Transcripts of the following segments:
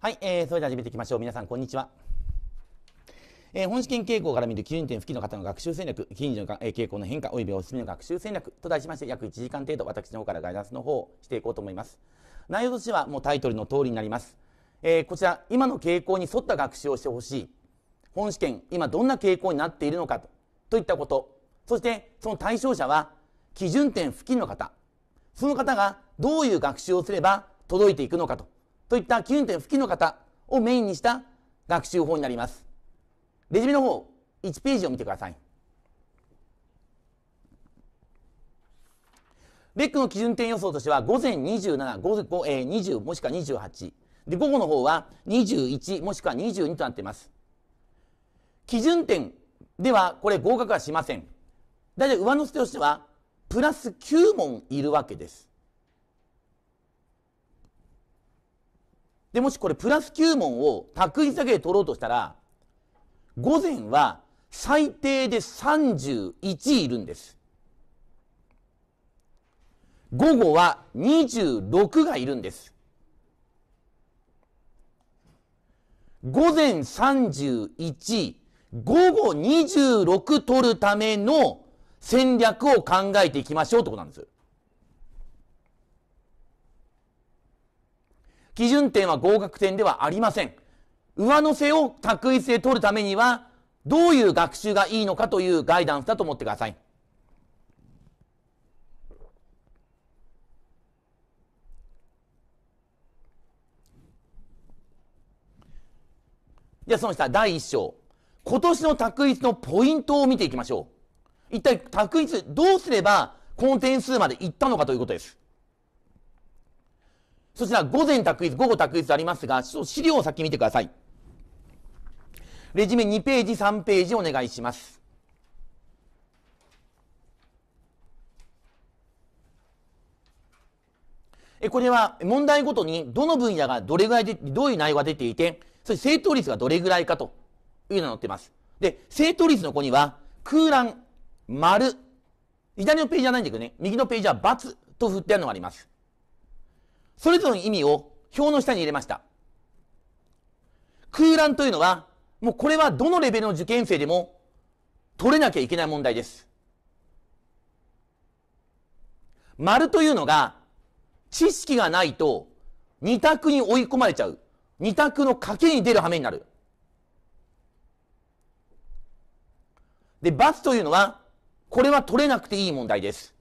はい、えー、それでは始めていきましょう。皆さん、こんにちは。えー、本試験傾向から見る基準点付近の方の学習戦略、近所の、えー、傾向の変化及びおすすめの学習戦略と題しまして、約1時間程度、私の方からガイダンスの方をしていこうと思います。内容としては、もうタイトルの通りになります。えー、こちら、今の傾向に沿った学習をしてほしい。本試験、今どんな傾向になっているのかとといったこと。そして、その対象者は、基準点付近の方。その方がどういう学習をすれば届いていくのかとといった9人という付近の方をメインにした学習法になります。レジュメの方、1ページを見てください。レックの基準点予想としては、午前27、午後、えー、20もしくは28。で、午後の方は21もしくは22となっています。基準点では、これ合格はしません。大体上乗せとしては、プラス9問いるわけです。でもしこれプラス9問を卓一だけで取ろうとしたら午前は最低で31いるんです午後は26がいるんです午前31午後26取るための戦略を考えていきましょうってことなんです基準点は合格点ではありません。上乗せを択一で取るためには、どういう学習がいいのかというガイダンスだと思ってください。じゃあその下、第1章。今年の択一のポイントを見ていきましょう。一体、択一、どうすれば、この点数までいったのかということです。そちら午前択一、午後択一ありますが、資料を先見てください。レジュメ2ページ、3ページお願いします。えこれは問題ごとにどの分野がどれぐらいで、どういう内容が出ていて、それ正答率がどれぐらいかというのが載ってます。で、正答率の子には、空欄、丸、左のページはないんだけどね、右のページは×と振ってあるのがあります。それぞれの意味を表の下に入れました。空欄というのは、もうこれはどのレベルの受験生でも取れなきゃいけない問題です。丸というのが、知識がないと二択に追い込まれちゃう。二択の賭けに出る羽目になる。で、罰というのは、これは取れなくていい問題です。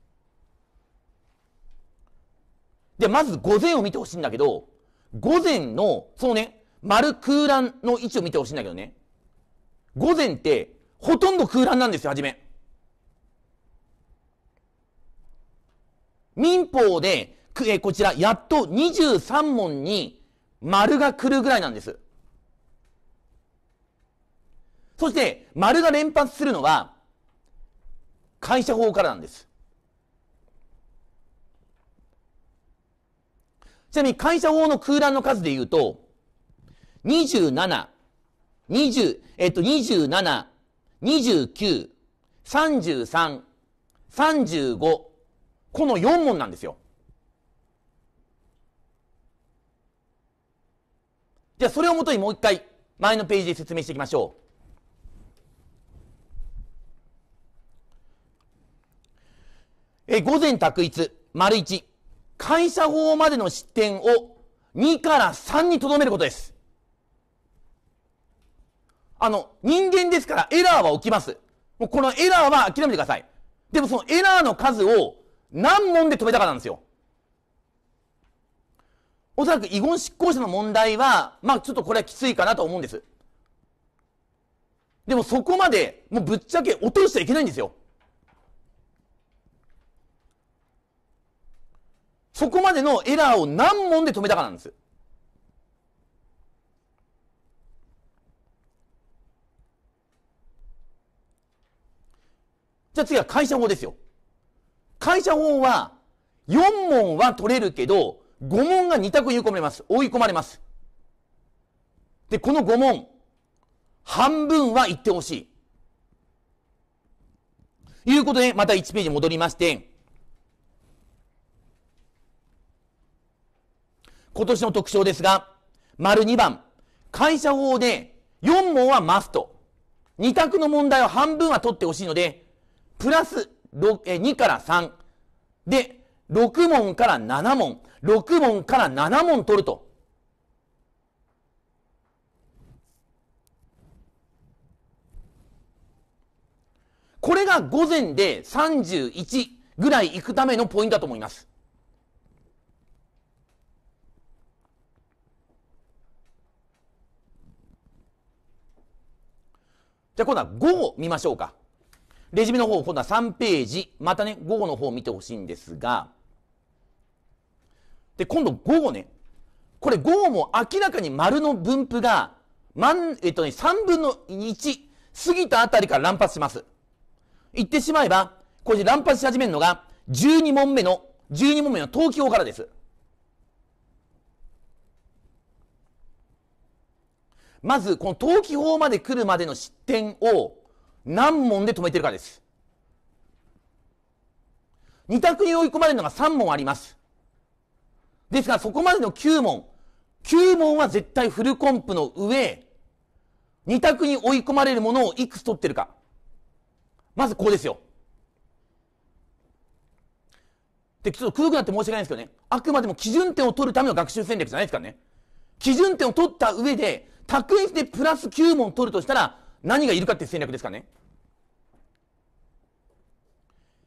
で、まず午前を見てほしいんだけど、午前の、そのね、丸空欄の位置を見てほしいんだけどね。午前って、ほとんど空欄なんですよ、はじめ。民法で、えこちら、やっと23問に丸が来るぐらいなんです。そして、丸が連発するのは、会社法からなんです。ちなみに会社法の空欄の数で言うと、27、20、えっと、27、29、33、35、この4問なんですよ。じゃあ、それをもとにもう一回、前のページで説明していきましょう。え、午前択一、丸一。感謝法までの失点を2から3にとどめることです。あの、人間ですからエラーは起きます。もうこのエラーは諦めてください。でもそのエラーの数を何問で止めたかなんですよ。おそらく遺言執行者の問題は、まあちょっとこれはきついかなと思うんです。でもそこまで、もうぶっちゃけ落としちゃいけないんですよ。そこまでのエラーを何問で止めたかなんです。じゃあ次は会社法ですよ。会社法は、4問は取れるけど、5問が2択言い込まれます。追い込まれます。で、この5問、半分は言ってほしい。いうことで、また1ページ戻りまして、今年の特徴ですが、丸2番、会社法で4問はマスト。2択の問題を半分は取ってほしいので、プラス2から3で、6問から7問、6問から7問取ると。これが午前で31ぐらいいくためのポイントだと思います。じゃあ今度は午後見ましょうか。レジュメの方、今度は3ページ。またね、午後の方見てほしいんですが。で、今度午後ね。これ午後も明らかに丸の分布が、万、えっとね、3分の1過ぎたあたりから乱発します。言ってしまえば、これで乱発し始めるのが、12問目の、12問目の東京からです。まず、この登記法まで来るまでの失点を何問で止めてるかです。2択に追い込まれるのが3問あります。ですが、そこまでの9問、9問は絶対フルコンプの上、2択に追い込まれるものをいくつ取ってるか。まずここですよ。で、ちょっと黒くなって申し訳ないんですけどね、あくまでも基準点を取るための学習戦略じゃないですからね。基準点を取った上で、卓越でプラス9問取るとしたら、何がいるかっていう戦略ですかね。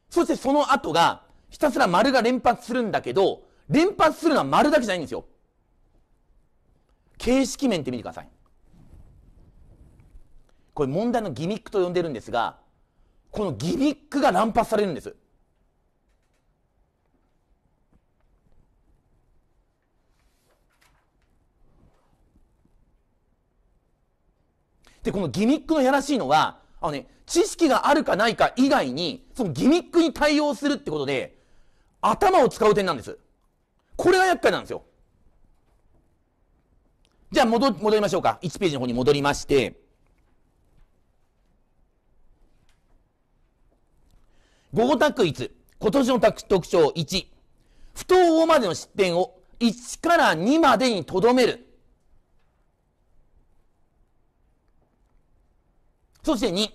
そしてその後が、ひたすら丸が連発するんだけど、連発するのは丸だけじゃないんですよ。形式面って見てください。これ問題のギミックと呼んでるんですが、このギミックが乱発されるんです。で、このギミックのやらしいのは、あのね、知識があるかないか以外に、そのギミックに対応するってことで、頭を使う点なんです。これが厄介なんですよ。じゃあ戻、戻りましょうか。1ページの方に戻りまして、午後択一、今年の特徴1、不当大までの失点を1から2までにとどめる。そして2、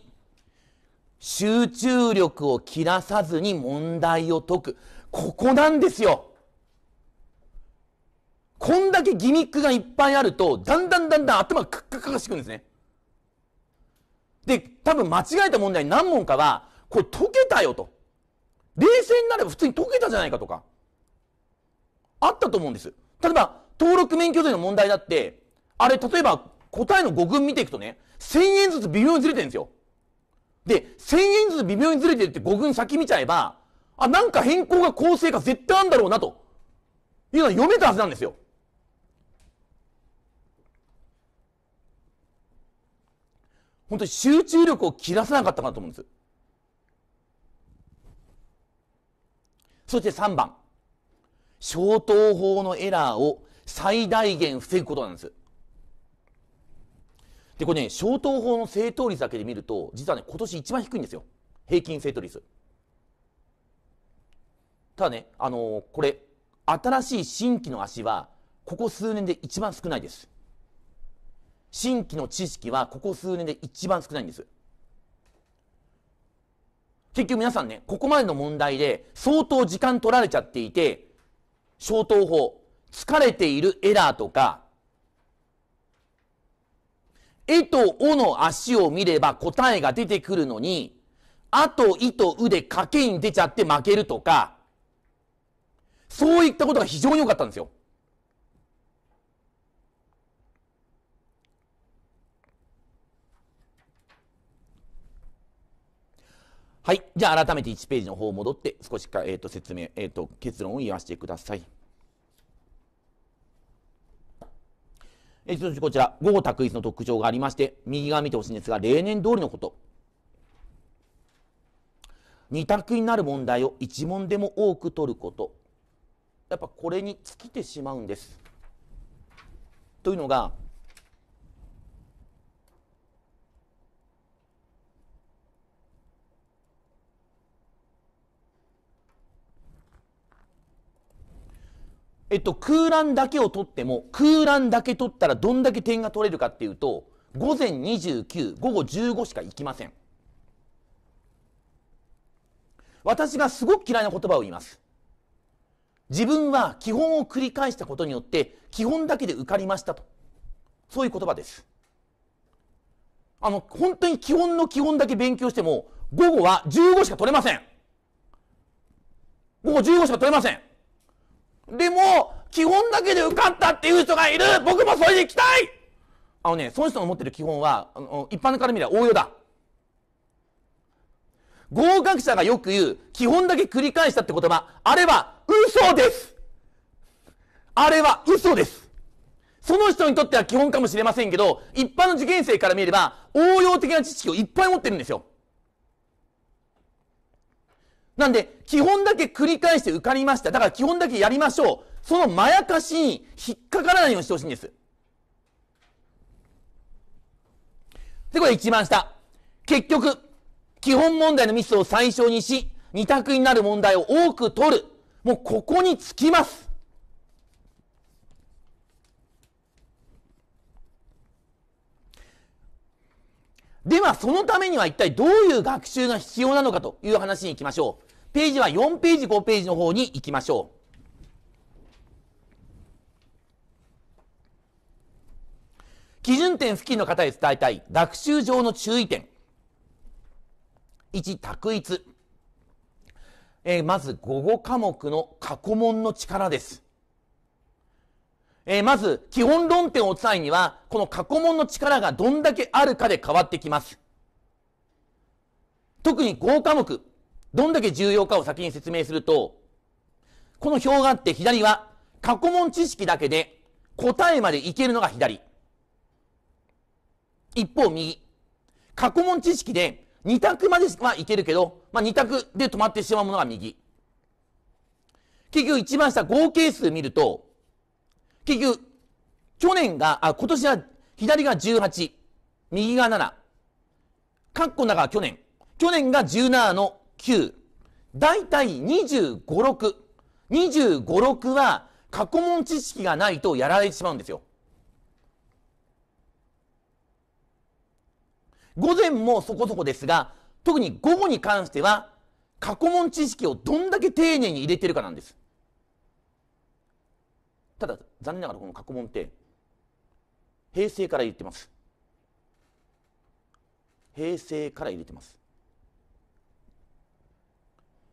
集中力を切らさずに問題を解く。ここなんですよ。こんだけギミックがいっぱいあると、だんだんだんだん頭がくッカかカしてくるんですね。で、多分間違えた問題何問かは、これ解けたよと。冷静になれば普通に解けたじゃないかとか。あったと思うんです。例えば、登録免許税の問題だって、あれ、例えば、答えの語群見ていくとね、1000円ずつ微妙にずれてるんですよ。で、1000円ずつ微妙にずれてるって語群先見ちゃえば、あ、なんか変更が構成が絶対あるんだろうなと、いうのは読めたはずなんですよ。本当に集中力を切らさなかったかなと思うんです。そして3番。消灯法のエラーを最大限防ぐことなんです。で、これね、消灯法の正答率だけで見ると、実はね、今年一番低いんですよ。平均正答率。ただね、あのー、これ、新しい新規の足は、ここ数年で一番少ないです。新規の知識は、ここ数年で一番少ないんです。結局皆さんね、ここまでの問題で、相当時間取られちゃっていて、消灯法、疲れているエラーとか、えとおの足を見れば答えが出てくるのに、あといとうで賭けに出ちゃって負けるとか、そういったことが非常に多かったんですよ。はい。じゃあ改めて1ページの方戻って少しか、えー、と説明、えー、と結論を言わせてください。えそしてこちら、午後択一の特徴がありまして、右側見てほしいんですが、例年通りのこと。二択になる問題を一問でも多く取ること。やっぱこれに尽きてしまうんです。というのが、えっと、空欄だけを取っても、空欄だけ取ったらどんだけ点が取れるかっていうと、午前29、午後15しか行きません。私がすごく嫌いな言葉を言います。自分は基本を繰り返したことによって、基本だけで受かりましたと。そういう言葉です。あの、本当に基本の基本だけ勉強しても、午後は15しか取れません。午後15しか取れません。でも、基本だけで受かったっていう人がいる僕もそれで行きたいあのね、その人の持ってる基本は、あの一般から見れば応用だ。合格者がよく言う、基本だけ繰り返したって言葉、あれは嘘ですあれは嘘ですその人にとっては基本かもしれませんけど、一般の受験生から見れば、応用的な知識をいっぱい持ってるんですよ。なんで、基本だけ繰り返して受かりました。だから基本だけやりましょう。そのまやかしに引っかからないようにしてほしいんです。で、これ一番下。結局、基本問題のミスを最小にし、二択になる問題を多く取る。もうここにつきます。では、そのためには一体どういう学習が必要なのかという話に行きましょう。ページは4ページ、5ページの方に行きましょう。基準点付近の方へ伝えたい学習上の注意点。1、択一。えー、まず、午後科目の過去問の力です。えー、まず、基本論点を押さえには、この過去問の力がどんだけあるかで変わってきます。特に合科目。どんだけ重要かを先に説明すると、この表があって左は過去問知識だけで答えまでいけるのが左。一方右。過去問知識で2択まではいけるけど、まあ、2択で止まってしまうものが右。結局一番下合計数見ると、結局、去年が、あ、今年は左が18、右が7。カッコの中は去年。去年が17の9大体252625 6は過去問知識がないとやられてしまうんですよ午前もそこそこですが特に午後に関しては過去問知識をどんだけ丁寧に入れてるかなんですただ残念ながらこの過去問って平成から言ってます平成から入れてます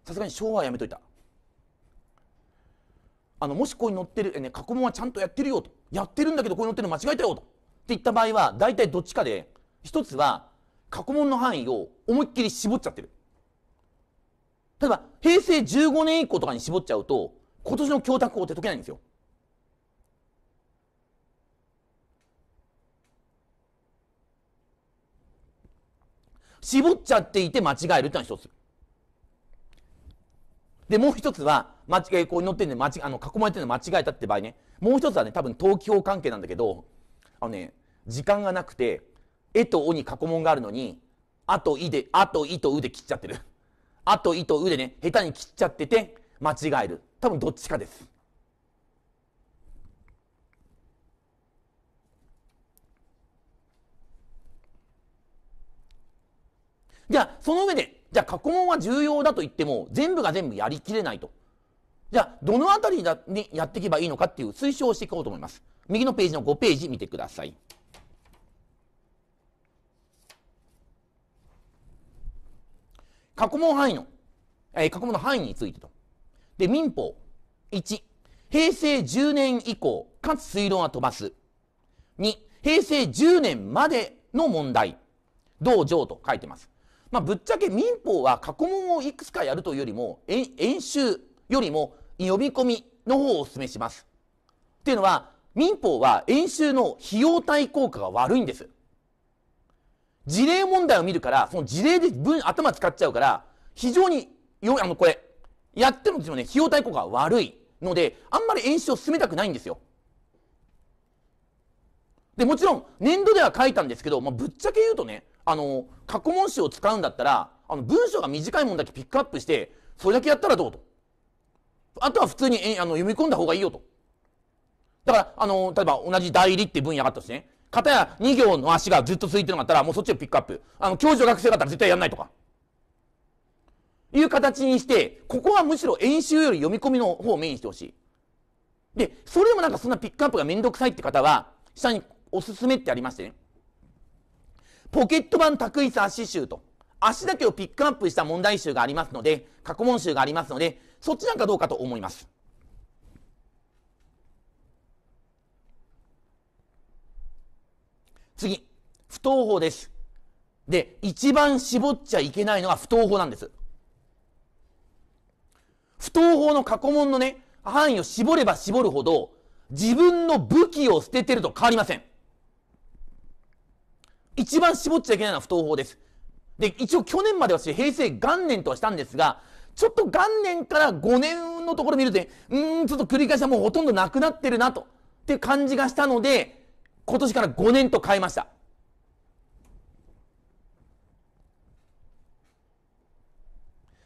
さすがに昭和はやめといたあのもしここに載ってる、ね、過去問はちゃんとやってるよとやってるんだけどここに載ってるの間違えたよとって言った場合は大体どっちかで一つは過去問の範囲を思いっきり絞っちゃってる例えば平成15年以降とかに絞っちゃうと今年の教託法って解けないんですよ絞っちゃっていて間違えるってのは一つ。で、もう一つは、間違え、こう乗ってんで、間違あの、囲まれてるの間違えたって場合ね。もう一つはね、多分、東京法関係なんだけど、あのね、時間がなくて、えとおに過去問があるのに、あといで、あといとうで切っちゃってる。あといとうでね、下手に切っちゃってて、間違える。多分、どっちかです。じゃあ、その上で、じゃあ過去問は重要だと言っても、全部が全部やりきれないと。じゃあ、どのあたりにやっていけばいいのかっていう推奨をしていこうと思います。右のページの5ページ見てください。過去問範囲の、え過去問の範囲についてと。で、民法1、平成10年以降、かつ推論は飛ばす。2、平成10年までの問題、同条と書いてます。まあ、ぶっちゃけ民法は過去問をいくつかやるというよりも演習よりも呼び込みの方をお勧めします。っていうのは民法は演習の費用対効果が悪いんです。事例問題を見るからその事例で分頭使っちゃうから非常によあのこれやってもですよね費用対効果が悪いのであんまり演習を進めたくないんですよ。でもちろん年度では書いたんですけど、まあ、ぶっちゃけ言うとねあの、過去問集を使うんだったら、あの、文章が短いもんだけピックアップして、それだけやったらどうと。あとは普通にえあの読み込んだ方がいいよと。だから、あの、例えば同じ代理って分野があったとしてね、片や2行の足がずっとついてるのがあったら、もうそっちをピックアップ。あの、教授学生だったら絶対やんないとか。いう形にして、ここはむしろ演習より読み込みの方をメインしてほしい。で、それでもなんかそんなピックアップがめんどくさいって方は、下におすすめってありましてね。ポケット版択一足集と、足だけをピックアップした問題集がありますので、過去問集がありますので、そっちなんかどうかと思います。次、不登法です。で、一番絞っちゃいけないのが不登法なんです。不登法の過去問のね、範囲を絞れば絞るほど、自分の武器を捨ててると変わりません。一番絞っちゃいけないのは不登法です。で、一応去年までは平成元年とはしたんですが、ちょっと元年から5年のところ見ると、うーん、ちょっと繰り返しはもうほとんどなくなってるなと、っていう感じがしたので、今年から5年と変えました。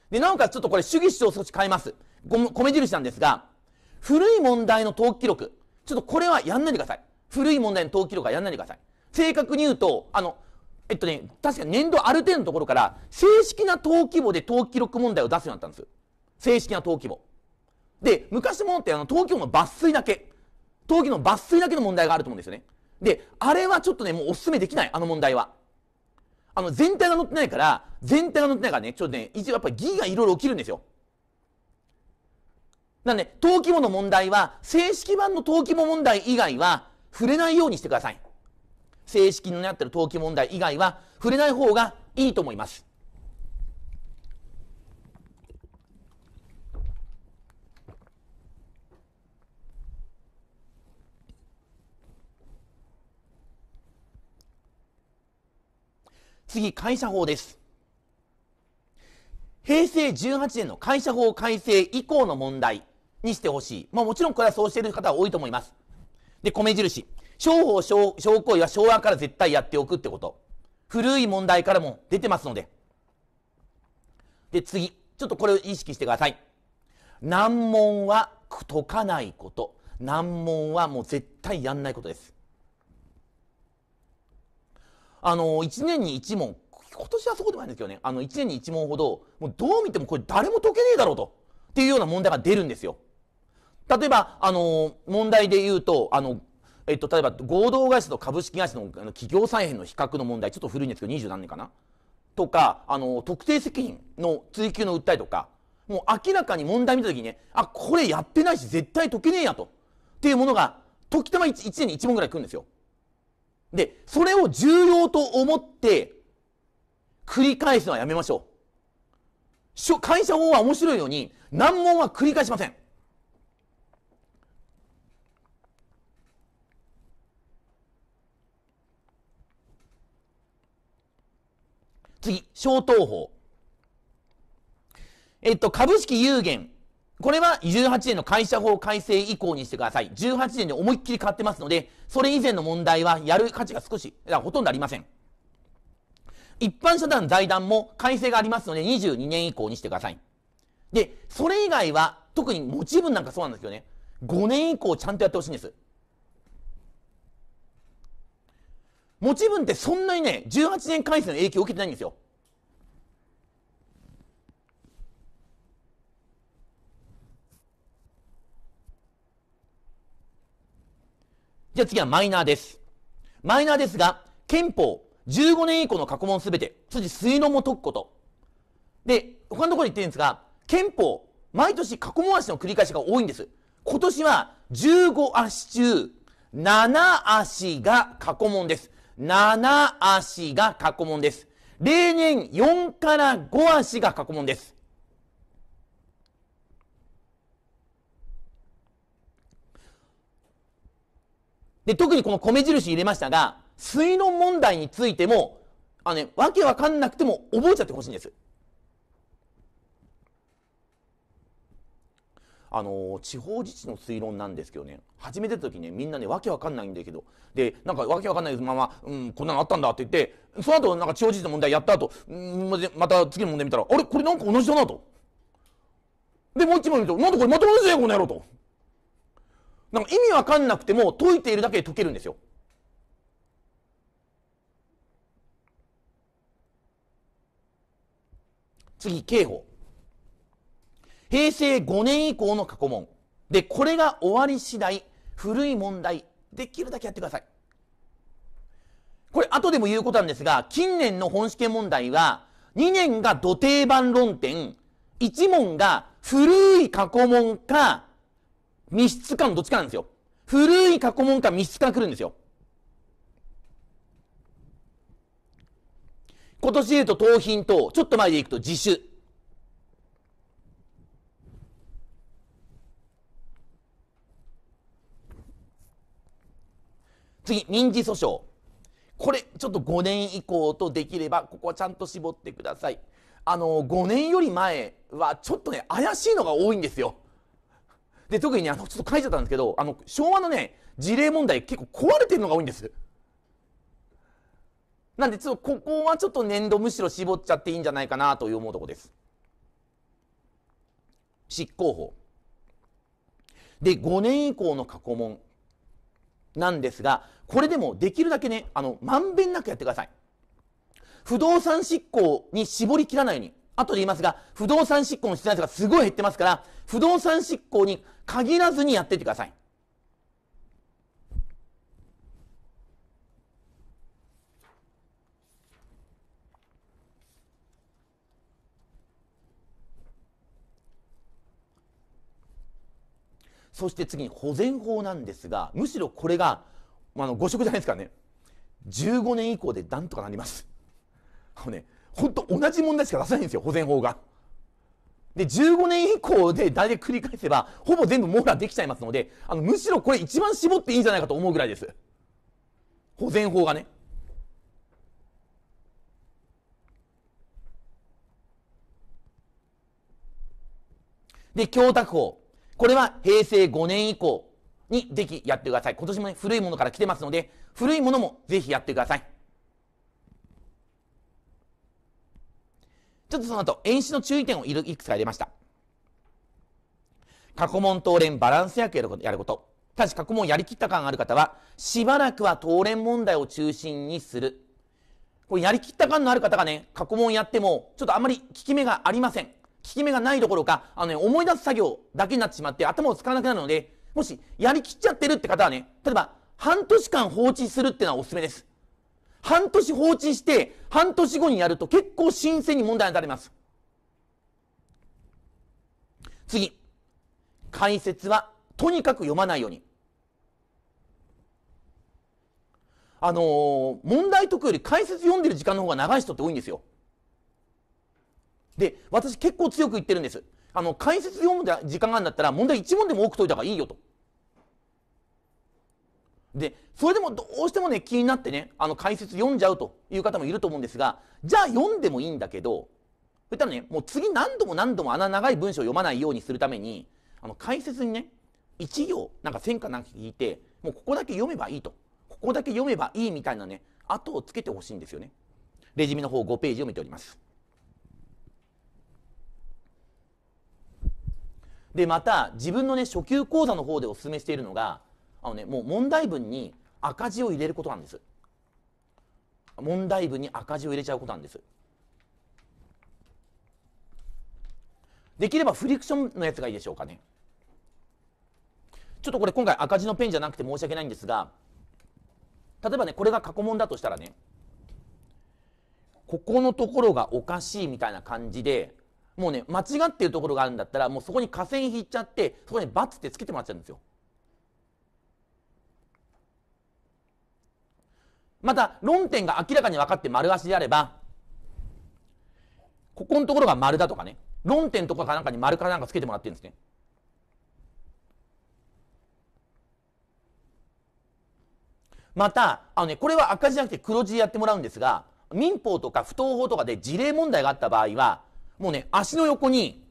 で、なおかつちょっとこれ主義主張を少し変えます。米印なんですが、古い問題の登記録。ちょっとこれはやんないでください。古い問題の登記録はやんないでください。正確に言うと、あの、えっとね、確か年度ある程度のところから、正式な登記簿で登記録問題を出すようになったんです正式な登記簿。で、昔もってあの、登記簿の抜粋だけ。登記の抜粋だけの問題があると思うんですよね。で、あれはちょっとね、もうお勧めできない、あの問題は。あの、全体が載ってないから、全体が載ってないからね、ちょっとね、一応やっぱり疑がいろいろ起きるんですよ。なんで、登記簿の問題は、正式版の登記簿問題以外は、触れないようにしてください。正式になってる登記問題以外は触れない方がいいと思います。次、会社法です。平成18年の会社法改正以降の問題にしてほしい。まあもちろんこれはそうしている方は多いと思います。で、米印。商法商商行為は昭和から絶対やっておくってこと。古い問題からも出てますので。で、次。ちょっとこれを意識してください。難問は解かないこと。難問はもう絶対やんないことです。あの、1年に1問、今年はそうでもないんですけどね、あの、1年に1問ほど、もうどう見てもこれ誰も解けねえだろうと、っていうような問題が出るんですよ。例えば、あの、問題で言うと、あの、えっと、例えば合同会社と株式会社の企業再編の比較の問題ちょっと古いんですけど二十何年かなとかあの特定責任の追及の訴えとかもう明らかに問題見た時にねあこれやってないし絶対解けねえやとっていうものが時たま 1, 1年に1問ぐらい来るんですよ。でそれを重要と思って繰り返すのはやめましょう。会社法は面白いように難問は繰り返しません。次、消灯法。えっと、株式有限。これは18年の会社法改正以降にしてください。18年で思いっきり変わってますので、それ以前の問題はやる価値が少し、ほとんどありません。一般社団財団も改正がありますので、22年以降にしてください。で、それ以外は、特に持ち分なんかそうなんですけどね、5年以降ちゃんとやってほしいんです。持ち分ってそんなにね18年改正の影響を受けてないんですよじゃあ次はマイナーですマイナーですが憲法15年以降の過去問すべてつし推論も解くことで他のところで言ってるんですが憲法毎年過去問足の繰り返しが多いんです今年は15足中7足が過去問です。7足が過去問です。例年4から5足が過去問です。で、特にこの米印入れましたが、推論問題についても、あのね、わけわかんなくても覚えちゃってほしいんです。あの地方自治の推論なんですけどね初めてた時ねみんなねわけわかんないんだけどでなんかわけわかんないまま、うん、こんなのあったんだって言ってその後なんか地方自治の問題やった後、うん、また次の問題見たらあれこれなんか同じだなと。でもう一問見るとなんでこれまともですよこの野郎と。なんか意味わかんなくても解いているだけで解けるんですよ。次刑法平成5年以降の過去問。で、これが終わり次第、古い問題、できるだけやってください。これ、後でも言うことなんですが、近年の本試験問題は、2年が土定番論点、1問が古い過去問か、密室かのどっちかなんですよ。古い過去問か密室か来るんですよ。今年で言うと盗品と、ちょっと前でいくと自主。次、民事訴訟。これ、ちょっと5年以降とできれば、ここはちゃんと絞ってください。あの、5年より前は、ちょっとね、怪しいのが多いんですよ。で、特にね、あの、ちょっと書いちゃったんですけど、あの、昭和のね、事例問題結構壊れてるのが多いんです。なんで、ちょっとここはちょっと年度むしろ絞っちゃっていいんじゃないかなという思うとこです。執行法。で、5年以降の過去問なんですが、これでもできるだけね、あの、まんべんなくやってください。不動産執行に絞り切らないように。後で言いますが、不動産執行の出要数がすごい減ってますから、不動産執行に限らずにやっていってください。そして次に保全法なんですが、むしろこれがあの誤植じゃないですかね15年以降でなんとかなりますあのね本当同じ問題しか出せないんですよ保全法がで15年以降で大体繰り返せばほぼ全部網羅できちゃいますのであのむしろこれ一番絞っていいんじゃないかと思うぐらいです保全法がねで、供託法。これは平成5年以降、にぜひやってください。今年もね、古いものから来てますので、古いものもぜひやってください。ちょっとその後、演習の注意点をいくつか入れました。過去問当連バランス役やること。ただし過去問やりきった感がある方は、しばらくは当連問題を中心にする。これやりきった感のある方がね、過去問やっても、ちょっとあんまり効き目がありません。効き目がないどころか、あのね、思い出す作業だけになってしまって頭を使わなくなるので、もしやりきっちゃってるって方はね、例えば半年間放置するっていうのはおすすめです。半年放置して、半年後にやると結構新鮮に問題が出れます。次。解説はとにかく読まないように。あのー、問題解くより解説読んでる時間の方が長い人って多いんですよ。で、私結構強く言ってるんです。あの、解説読む時間があるんだったら問題1問でも多く解いた方がいいよと。で、それでもどうしてもね、気になってね、あの解説読んじゃうという方もいると思うんですが、じゃあ読んでもいいんだけど、そったらね、もう次何度も何度もあの長い文章を読まないようにするために、あの解説にね、1行、なんか線かなんか聞いて、もうここだけ読めばいいと。ここだけ読めばいいみたいなね、後をつけてほしいんですよね。レジュメの方5ページを見ております。で、また、自分のね、初級講座の方でおすめしているのが、あのねもう問題文に赤字を入れることなんです問題文に赤字を入れちゃうことなんですできればフリクションのやつがいいでしょうかねちょっとこれ今回赤字のペンじゃなくて申し訳ないんですが例えばねこれが過去問だとしたらねここのところがおかしいみたいな感じでもうね間違ってるところがあるんだったらもうそこに下線引いちゃってそこに×ってつけてもらっちゃうんですよまた、論点が明らかに分かって丸足であれば、ここのところが丸だとかね、論点とかかなんかに丸かなんかつけてもらってるんですね。また、あのね、これは赤字じゃなくて黒字でやってもらうんですが、民法とか不当法とかで事例問題があった場合は、もうね、足の横に、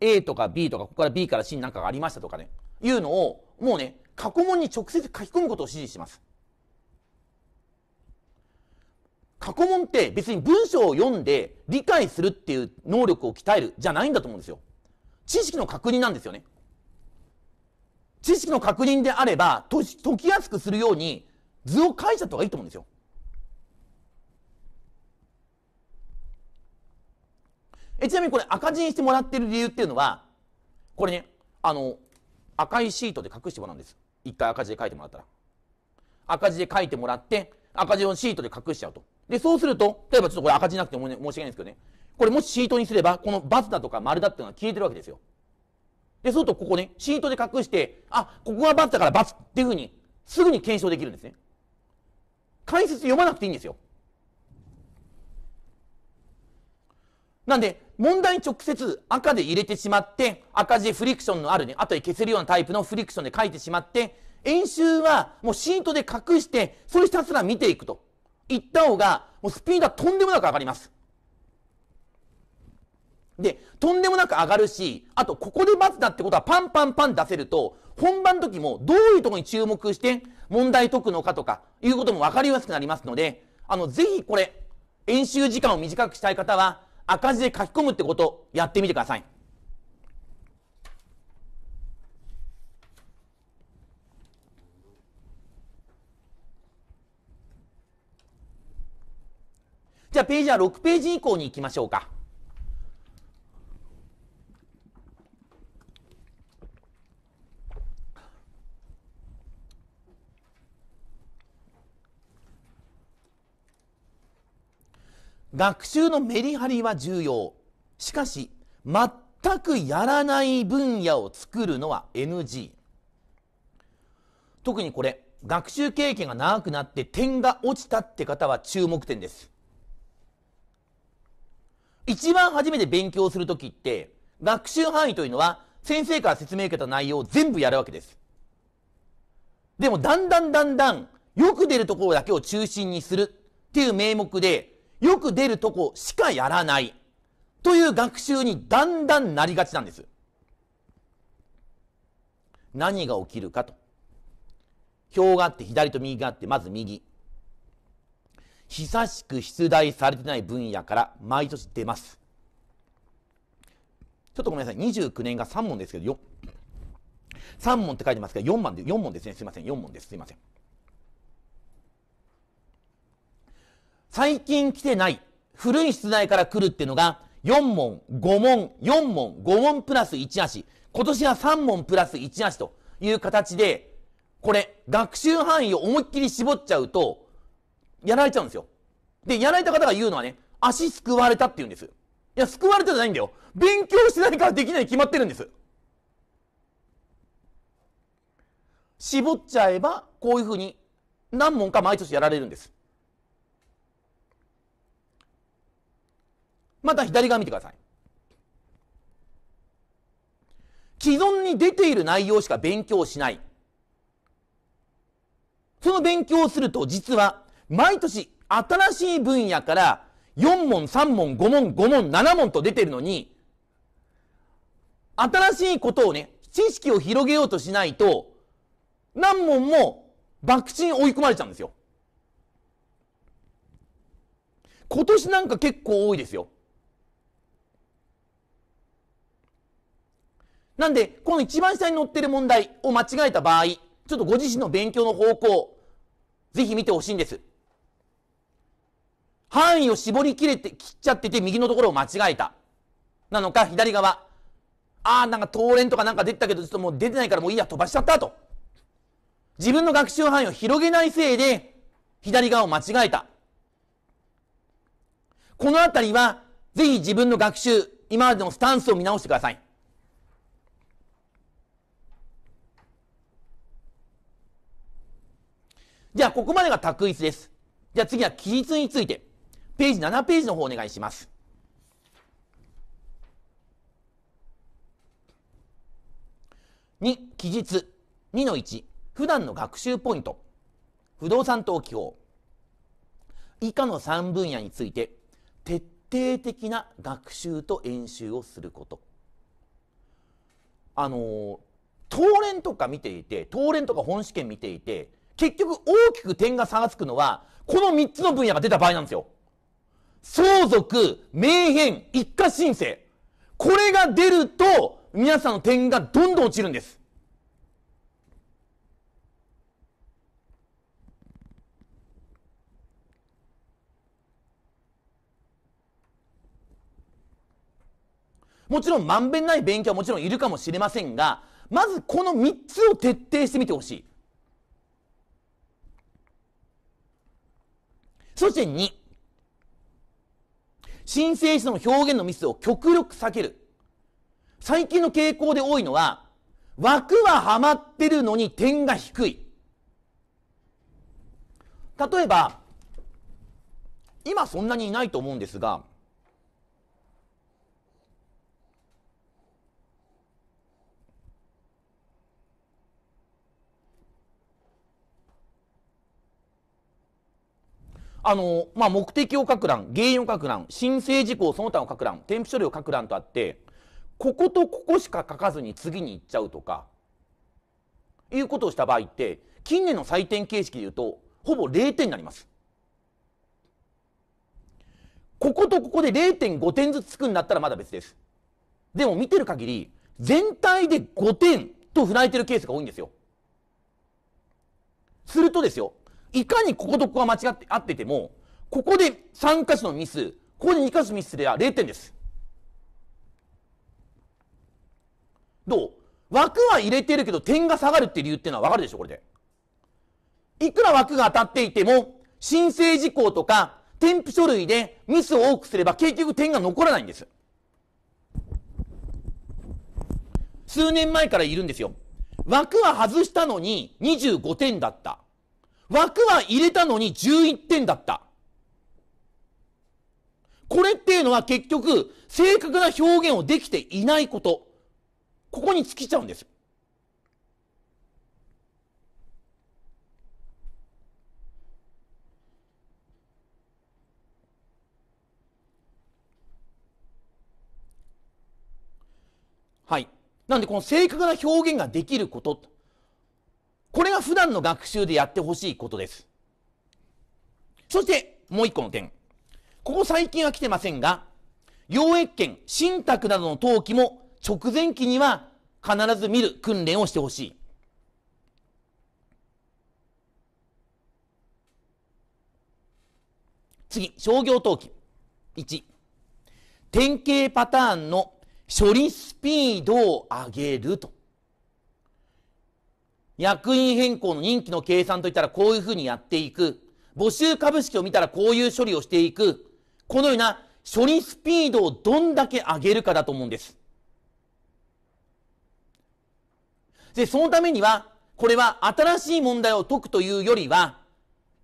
A とか B とか、ここから B から C なんかがありましたとかね、いうのを、もうね、過去問に直接書き込むことを指示します。過去問って別に文章を読んで理解するっていう能力を鍛えるじゃないんだと思うんですよ。知識の確認なんですよね。知識の確認であれば解きやすくするように図を書いちゃった方がいいと思うんですよ。えちなみにこれ赤字にしてもらってる理由っていうのはこれねあの赤いシートで隠してもらうんです一回赤字で書いてもらったら赤字で書いてもらって赤字のシートで隠しちゃうとで、そうすると、例えばちょっとこれ赤字なくても、ね、申し訳ないんですけどね、これもしシートにすれば、このバツだとか丸だっていうのは消えてるわけですよ。で、そうするとここね、シートで隠して、あ、ここがバツだからバツっていうふうに、すぐに検証できるんですね。解説読まなくていいんですよ。なんで、問題に直接赤で入れてしまって、赤字フリクションのあるね、後で消せるようなタイプのフリクションで書いてしまって、演習はもうシートで隠して、それひたすら見ていくと。行った方が、もうスピードはとんでもなく上がります。で、とんでもなく上がるし、あと、ここでバつだってことはパンパンパン出せると、本番の時もどういうとこに注目して問題解くのかとか、いうことも分かりやすくなりますので、あの、ぜひこれ、演習時間を短くしたい方は、赤字で書き込むってこと、やってみてください。じゃあページは6ページ以降に行きましょうか。学習のメリハリは重要しかし全くやらない分野を作るのは NG 特にこれ学習経験が長くなって点が落ちたって方は注目点です一番初めて勉強するときって、学習範囲というのは、先生から説明を受けた内容を全部やるわけです。でも、だんだんだんだん、よく出るところだけを中心にするっていう名目で、よく出るとこしかやらない。という学習にだんだんなりがちなんです。何が起きるかと。表があって左と右があって、まず右。久しく出題されてない分野から毎年出ます。ちょっとごめんなさい。29年が3問ですけど、よ、3問って書いてますけど、4問で、4問ですね。すいません。4問です。すいません。最近来てない、古い出題から来るっていうのが、4問、5問、4問、5問プラス1足。今年は3問プラス1足という形で、これ、学習範囲を思いっきり絞っちゃうと、やられちゃうんですよ。で、やられた方が言うのはね、足救われたって言うんです。いや、救われたじゃないんだよ。勉強してないからできないに決まってるんです。絞っちゃえば、こういうふうに何問か毎年やられるんです。また左側見てください。既存に出ている内容しか勉強しない。その勉強をすると実は毎年新しい分野から4問、3問、5問、5問、7問と出てるのに、新しいことをね、知識を広げようとしないと、何問も爆ン追い込まれちゃうんですよ。今年なんか結構多いですよ。なんで、この一番下に載ってる問題を間違えた場合、ちょっとご自身の勉強の方向、ぜひ見てほしいんです。範囲を絞り切れて、切っちゃってて、右のところを間違えた。なのか、左側。ああ、なんか、東連とかなんか出てたけど、ちょっともう出てないからもういいや、飛ばしちゃったと。自分の学習範囲を広げないせいで、左側を間違えた。このあたりは、ぜひ自分の学習、今までのスタンスを見直してください。じゃあ、ここまでが択一です。じゃあ次は記述について。ページ7ページの方お願いします。2、期日。2の1、普段の学習ポイント。不動産登記法。以下の3分野について、徹底的な学習と演習をすること。あの当連とか見ていて、当連とか本試験見ていて、結局大きく点が差がつくのは、この3つの分野が出た場合なんですよ。相続、名変、一家申請。これが出ると、皆さんの点がどんどん落ちるんです。もちろんまんべんない勉強はもちろんいるかもしれませんが、まずこの3つを徹底してみてほしい。そして2。申請者の表現のミスを極力避ける。最近の傾向で多いのは、枠ははまってるのに点が低い。例えば、今そんなにいないと思うんですが、あの、まあ、目的を書く欄、原因を書く欄、申請事項その他を書く欄、添付書類を書く欄とあって、こことここしか書かずに次に行っちゃうとか、いうことをした場合って、近年の採点形式でいうと、ほぼ0点になります。こことここで0.5点ずつつくんだったらまだ別です。でも見てる限り、全体で5点と振られてるケースが多いんですよ。するとですよ、いかにこことここが間違って合ってても、ここで3箇所のミス、ここで2箇所ミスすれば0点です。どう枠は入れてるけど点が下がるっていう理由っていうのはわかるでしょこれで。いくら枠が当たっていても、申請事項とか、添付書類でミスを多くすれば結局点が残らないんです。数年前からいるんですよ。枠は外したのに25点だった。枠は入れたのに11点だった。これっていうのは結局、正確な表現をできていないこと。ここに尽きちゃうんですはい。なんで、この正確な表現ができること。これが普段の学習でやってほしいことです。そしてもう一個の点。ここ最近は来てませんが、要液権、信託などの登記も直前期には必ず見る訓練をしてほしい。次、商業登記。1、典型パターンの処理スピードを上げると。役員変更の任期の計算といったらこういうふうにやっていく。募集株式を見たらこういう処理をしていく。このような処理スピードをどんだけ上げるかだと思うんです。で、そのためには、これは新しい問題を解くというよりは、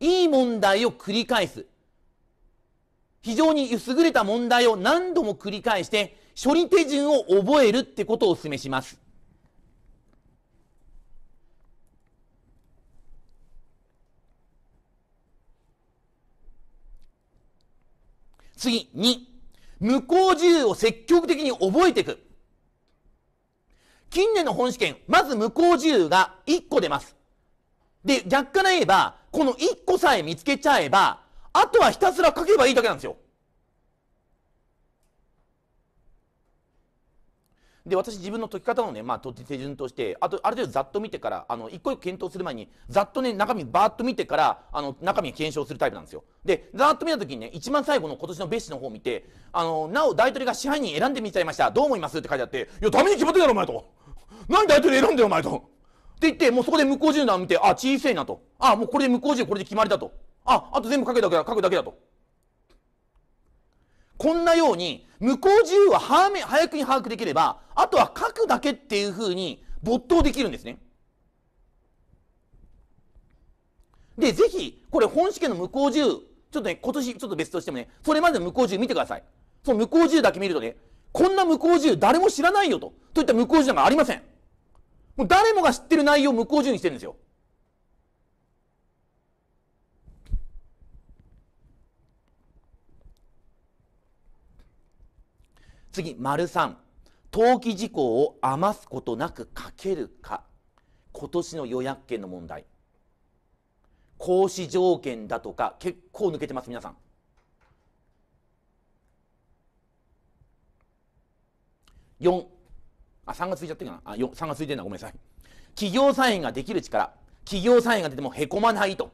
いい問題を繰り返す。非常に優れた問題を何度も繰り返して、処理手順を覚えるってことをお勧めします。次、二、無効自由を積極的に覚えていく。近年の本試験、まず無効自由が1個出ます。で、逆から言えば、この1個さえ見つけちゃえば、あとはひたすら書けばいいだけなんですよ。で私自分の解き方のね、まあ、手順としてあとある程度ざっと見てからあの一個一個検討する前にざっとね中身バーッと見てからあの中身検証するタイプなんですよでざーっと見た時にね一番最後の今年の別紙の方を見てあのなお大統領が支配人選んでみちゃいましたどう思いますって書いてあっていやダメに決まってんだろお前と何大統領選んだよお前とって言ってもうそこで向こう順段見てあ小さいなとあもうこれで向こう順これで決まりだとああと全部書けだけだ書くだけだとこんなように向こう自由は早め早くに把握できればあとは書くだけっていうふうに没頭できるんですね。で、ぜひ、これ本試験の無効うちょっとね、今年ちょっと別としてもね、それまでの無効う見てください。その無効うだけ見るとね、こんな無効う誰も知らないよと、といった無効う中なんかありません。もう誰もが知ってる内容を効こにしてるんですよ。次、丸三。登記事項を余すことなく書けるか今年の予約権の問題行使条件だとか結構抜けてます皆さん4あ3がついちゃってるかなあ4 3がついてるなごめんなさい企業サインができる力企業サインが出てもへこまないと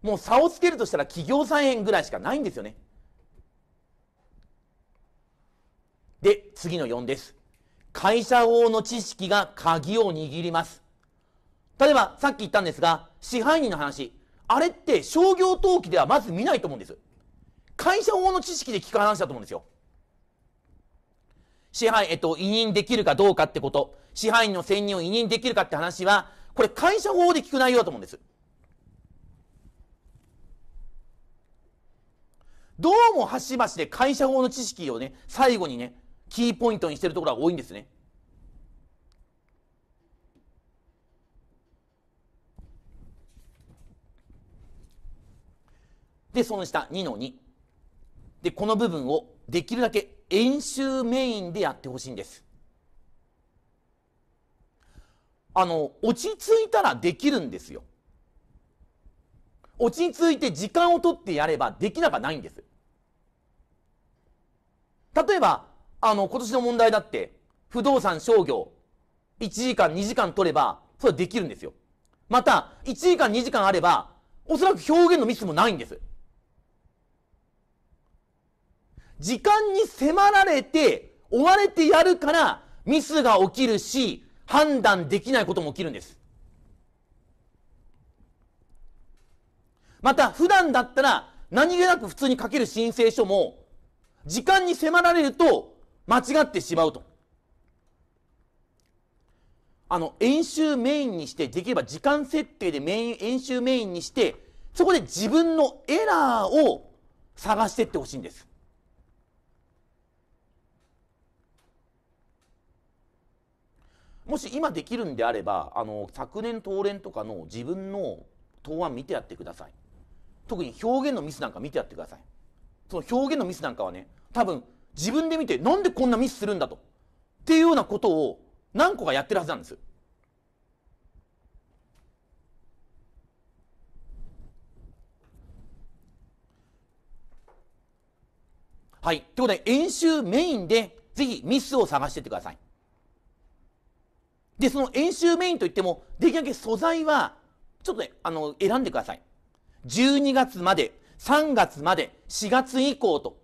もう差をつけるとしたら企業サインぐらいしかないんですよねで、次の4です。会社法の知識が鍵を握ります。例えば、さっき言ったんですが、支配人の話。あれって商業登記ではまず見ないと思うんです。会社法の知識で聞く話だと思うんですよ。支配、えっと、委任できるかどうかってこと。支配人の選任を委任できるかって話は、これ会社法で聞く内容だと思うんです。どうも端々で会社法の知識をね、最後にね、キーポイントにしてるところが多いんですね。で、その下2の2。で、この部分をできるだけ演習メインでやってほしいんです。あの、落ち着いたらできるんですよ。落ち着いて時間を取ってやればできなくはないんです。例えば、あの、今年の問題だって、不動産商業、1時間、2時間取れば、それはできるんですよ。また、1時間、2時間あれば、おそらく表現のミスもないんです。時間に迫られて、追われてやるから、ミスが起きるし、判断できないことも起きるんです。また、普段だったら、何気なく普通に書ける申請書も、時間に迫られると、間違ってしまうと。あの、演習メインにして、できれば時間設定でメイン、演習メインにして、そこで自分のエラーを探していってほしいんです。もし今できるんであれば、あの、昨年当連とかの自分の答案見てやってください。特に表現のミスなんか見てやってください。その表現のミスなんかはね、多分自分で見て、なんでこんなミスするんだと。っていうようなことを何個かやってるはずなんです。はい。ということで、演習メインで、ぜひミスを探していってください。で、その演習メインといっても、できるだけ素材は、ちょっとね、あの、選んでください。12月まで、3月まで、4月以降と、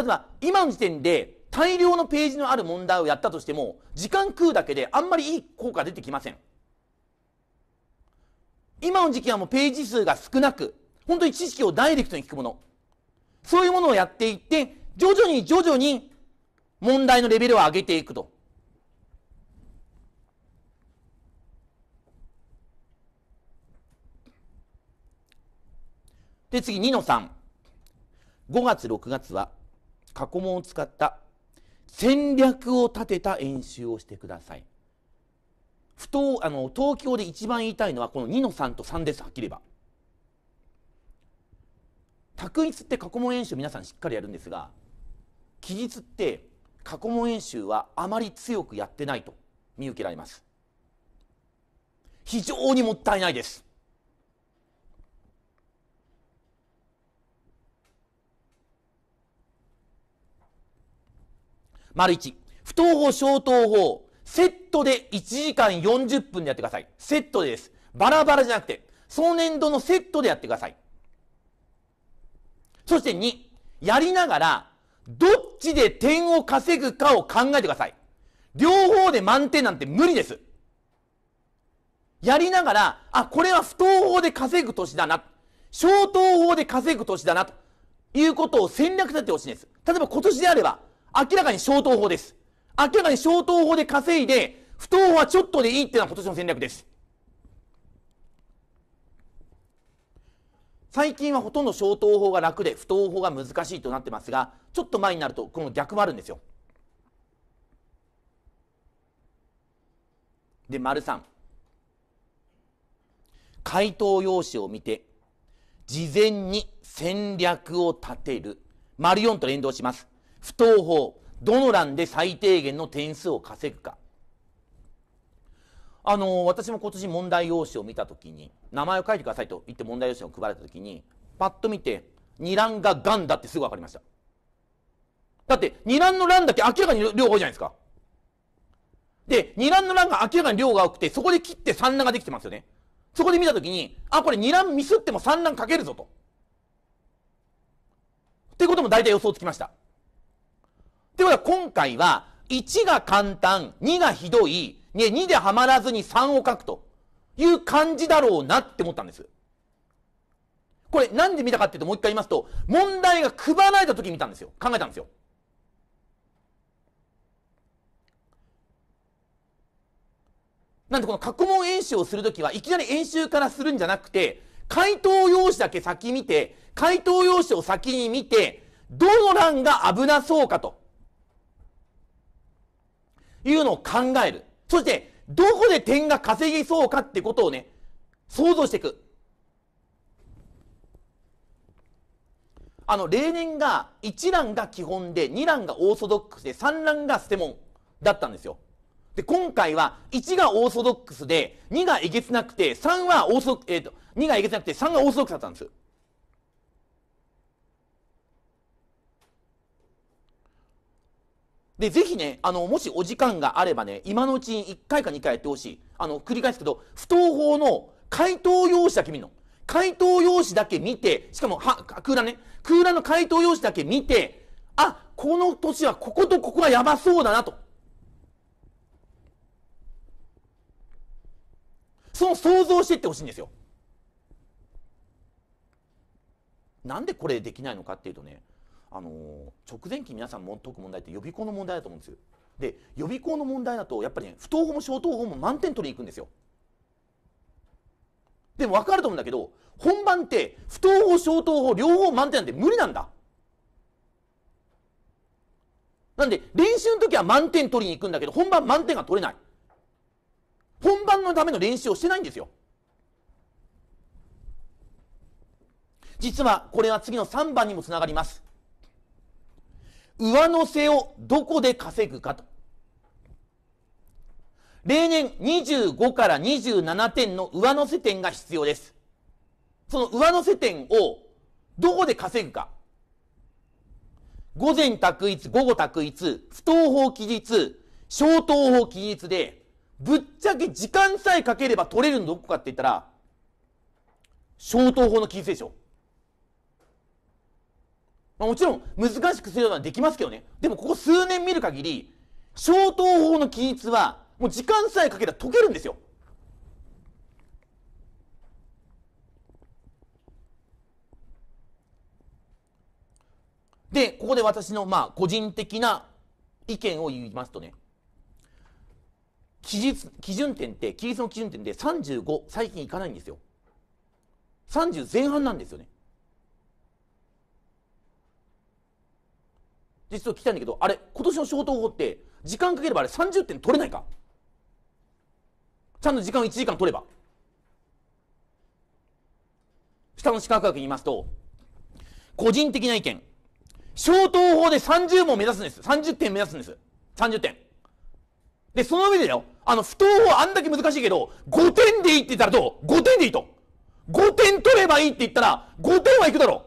例えば今の時点で大量のページのある問題をやったとしても時間食うだけであんまりいい効果出てきません今の時期はもうページ数が少なく本当に知識をダイレクトに聞くものそういうものをやっていって徐々に徐々に問題のレベルを上げていくとで次2の35月6月は「過去問を使った戦略を立てた演習をしてください不当あの東京で一番言いたいのはこの2の3と3ですはっきり言えば択一って過去問演習皆さんしっかりやるんですが期日って過去問演習はあまり強くやってないと見受けられます非常にもったいないです丸1、不等法、小等法、セットで1時間40分でやってください。セットです。バラバラじゃなくて、その年度のセットでやってください。そして2、やりながら、どっちで点を稼ぐかを考えてください。両方で満点なんて無理です。やりながら、あ、これは不等法で稼ぐ年だな。小等法で稼ぐ年だな。ということを戦略立ててほしいんです。例えば今年であれば、明らかに消灯法です。明らかに消灯法で稼いで、不当はちょっとでいいっていうのは今年の戦略です。最近はほとんど消灯法が楽で不当法が難しいとなってますが、ちょっと前になるとこの逆もあるんですよ。で、丸3。回答用紙を見て、事前に戦略を立てる。丸4と連動します。不等法、どの欄で最低限の点数を稼ぐか。あの私も今年問題用紙を見た時に名前を書いてくださいと言って問題用紙を配られた時にパッと見て二欄がガンだってすぐ分かりましただって二欄の欄だけ明らかに量が多いじゃないですかで二欄の欄が明らかに量が多くてそこで切って三欄ができてますよねそこで見た時にあこれ二欄ミスっても三欄書けるぞとってことも大体予想つきましたってことは今回は、1が簡単、2がひどい、ね、2ではまらずに3を書くという感じだろうなって思ったんです。これなんで見たかっていうともう一回言いますと、問題が配られた時に見たんですよ。考えたんですよ。なんでこの過去問演習をするときはいきなり演習からするんじゃなくて、回答用紙だけ先見て、回答用紙を先に見て、どの欄が危なそうかと。いうのを考える。そして、どこで点が稼ぎそうかってことをね、想像していく。あの、例年が1欄が基本で、2欄がオーソドックスで、3欄が捨てンだったんですよ。で、今回は1がオーソドックスで、2がえげつなくて、3はオーソ、えっ、ー、と、2がえげつなくて、3がオーソドックスだったんです。で、ぜひね、あの、もしお時間があればね、今のうちに1回か2回やってほしい。あの、繰り返すけど、不登法の回答用紙だけ見るの。回答用紙だけ見て、しかも、は、空欄ね。空欄の回答用紙だけ見て、あ、この年はこことここがやばそうだなと。その想像していってほしいんですよ。なんでこれできないのかっていうとね、あの直前期皆さんも解く問題って予備校の問題だと思うんですよ。で予備校の問題だとやっぱりね不等法も小等法も満点取りにいくんですよ。でも分かると思うんだけど本番って不等法小等法両方満点なんて無理なんだ。なんで練習の時は満点取りに行くんだけど本番満点が取れない。本番のための練習をしてないんですよ。実はこれは次の3番にもつながります。上乗せをどこで稼ぐかと。例年25から27点の上乗せ点が必要です。その上乗せ点をどこで稼ぐか。午前択一、午後択一、不等法期日、小等法期日で、ぶっちゃけ時間さえかければ取れるのどこかって言ったら、小等法の期日でしょ。まあ、もちろん難しくするのはできますけどね。でもここ数年見る限り、消灯法の記述は、もう時間さえかけたら解けるんですよ。で、ここで私の、まあ、個人的な意見を言いますとね、基準点って、記述の基準点で35、最近いかないんですよ。30前半なんですよね。実は聞きたいんだけどあれ今年の消灯法って時間かければあれ30点取れないかちゃんと時間を1時間取れば下の四角学言いますと個人的な意見消灯法で30問目指すんです30点目指すんです30点でその上でだよあの不当法あんだけ難しいけど5点でいいって言ったらどう5点でいいと5点取ればいいって言ったら5点はいくだろ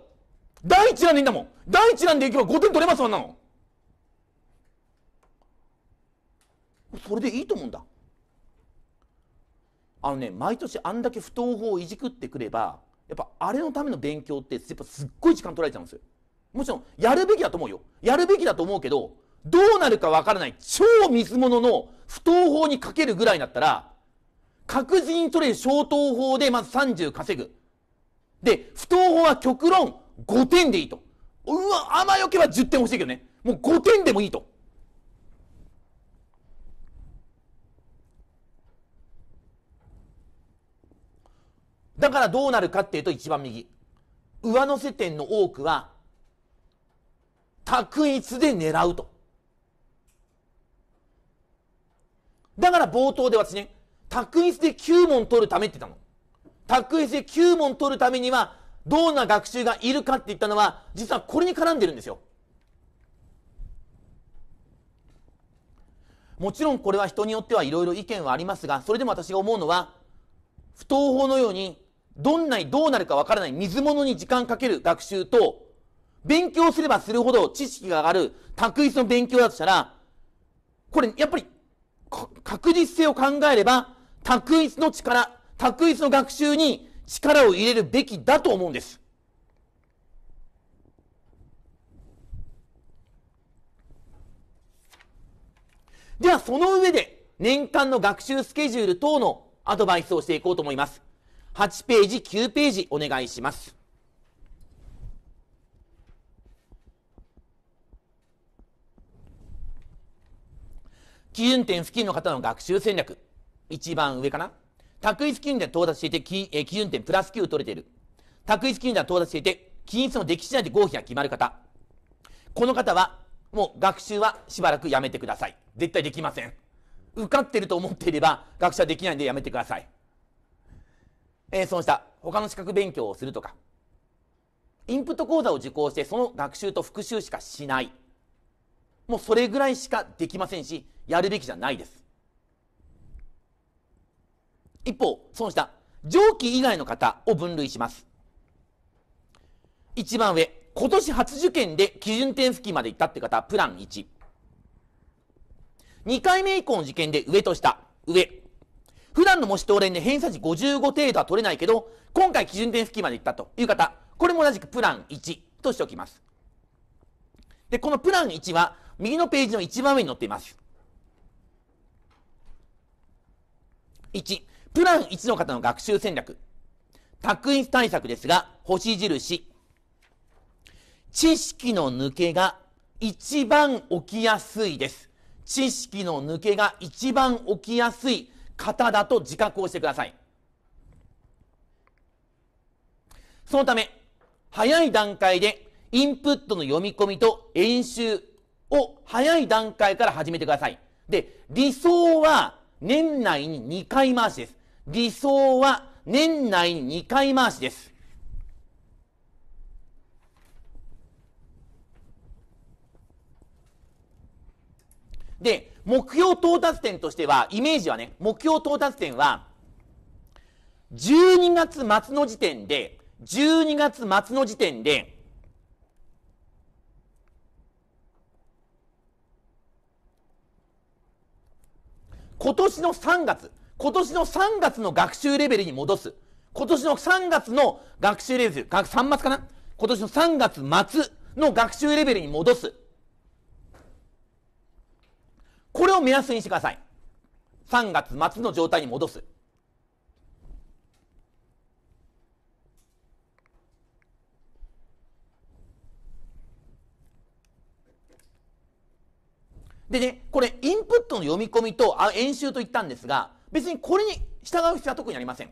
う第一がねえんだもん第一弾でいけば5点取れますわなのそれでいいと思うんだあのね毎年あんだけ不登法をいじくってくればやっぱあれのための勉強ってやっぱすっごい時間取られちゃうんですよもちろんやるべきだと思うよやるべきだと思うけどどうなるかわからない超水物の不登法にかけるぐらいだったら確実に取れる消等法でまず30稼ぐで不登法は極論5点でいいとうわ、甘よけは10点欲しいけどね。もう5点でもいいと。だからどうなるかっていうと一番右。上乗せ点の多くは、択一で狙うと。だから冒頭で私ね、択一で9問取るためって言ったの。択一で9問取るためには、どんな学習がいるかって言ったのは、実はこれに絡んでるんですよ。もちろんこれは人によってはいろいろ意見はありますが、それでも私が思うのは、不登法のように、どんなにどうなるかわからない水物に時間かける学習と、勉強すればするほど知識が上がる択一の勉強だとしたら、これやっぱり確実性を考えれば、択一の力、択一の学習に力を入れるべきだと思うんです。では、その上で、年間の学習スケジュール等のアドバイスをしていこうと思います。8ページ、9ページお願いします。基準点付近の方の学習戦略。一番上かな択一金利は到達していてえ基準点プラス9取れている。択一準利は到達していて、均一の出来次第で合否が決まる方。この方は、もう学習はしばらくやめてください。絶対できません。受かってると思っていれば、学習はできないんでやめてください。えー、そた。下、他の資格勉強をするとか、インプット講座を受講してその学習と復習しかしない。もうそれぐらいしかできませんし、やるべきじゃないです。一方、損した上記以外の方を分類します。一番上、今年初受験で基準点付近まで行ったって方、プラン1。2回目以降の受験で上と下、上。普段の模試答練で偏差値55程度は取れないけど、今回基準点付近まで行ったという方、これも同じくプラン1としておきます。で、このプラン1は、右のページの一番上に載っています。1、プラン1の方の学習戦略。イン対策ですが、星印。知識の抜けが一番起きやすいです。知識の抜けが一番起きやすい方だと自覚をしてください。そのため、早い段階でインプットの読み込みと演習を早い段階から始めてください。で、理想は年内に2回回しです。理想は年内2回回しです。で、目標到達点としては、イメージはね、目標到達点は、12月末の時点で、12月末の時点で、今年の3月、今年の3月の学習レベルに戻す。今年の3月の学習レベル、学3月かな今年の3月末の学習レベルに戻す。これを目安にしてください。3月末の状態に戻す。でね、これインプットの読み込みとあ演習と言ったんですが、別にこれに従う必要は特にありません。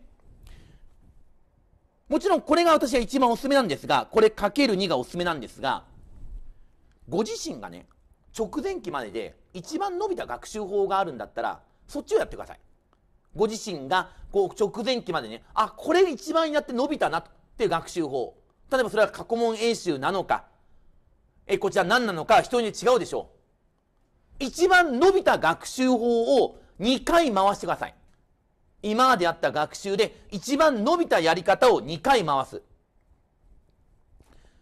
もちろんこれが私は一番おすすめなんですが、これかける2がおすすめなんですが、ご自身がね、直前期までで一番伸びた学習法があるんだったら、そっちをやってください。ご自身がこう直前期までね、あ、これ一番やって伸びたなっていう学習法。例えばそれは過去問演習なのか、え、こちら何なのか人に違うでしょう。一番伸びた学習法を2回回してください。今までやった学習で一番伸びたやり方を2回回す。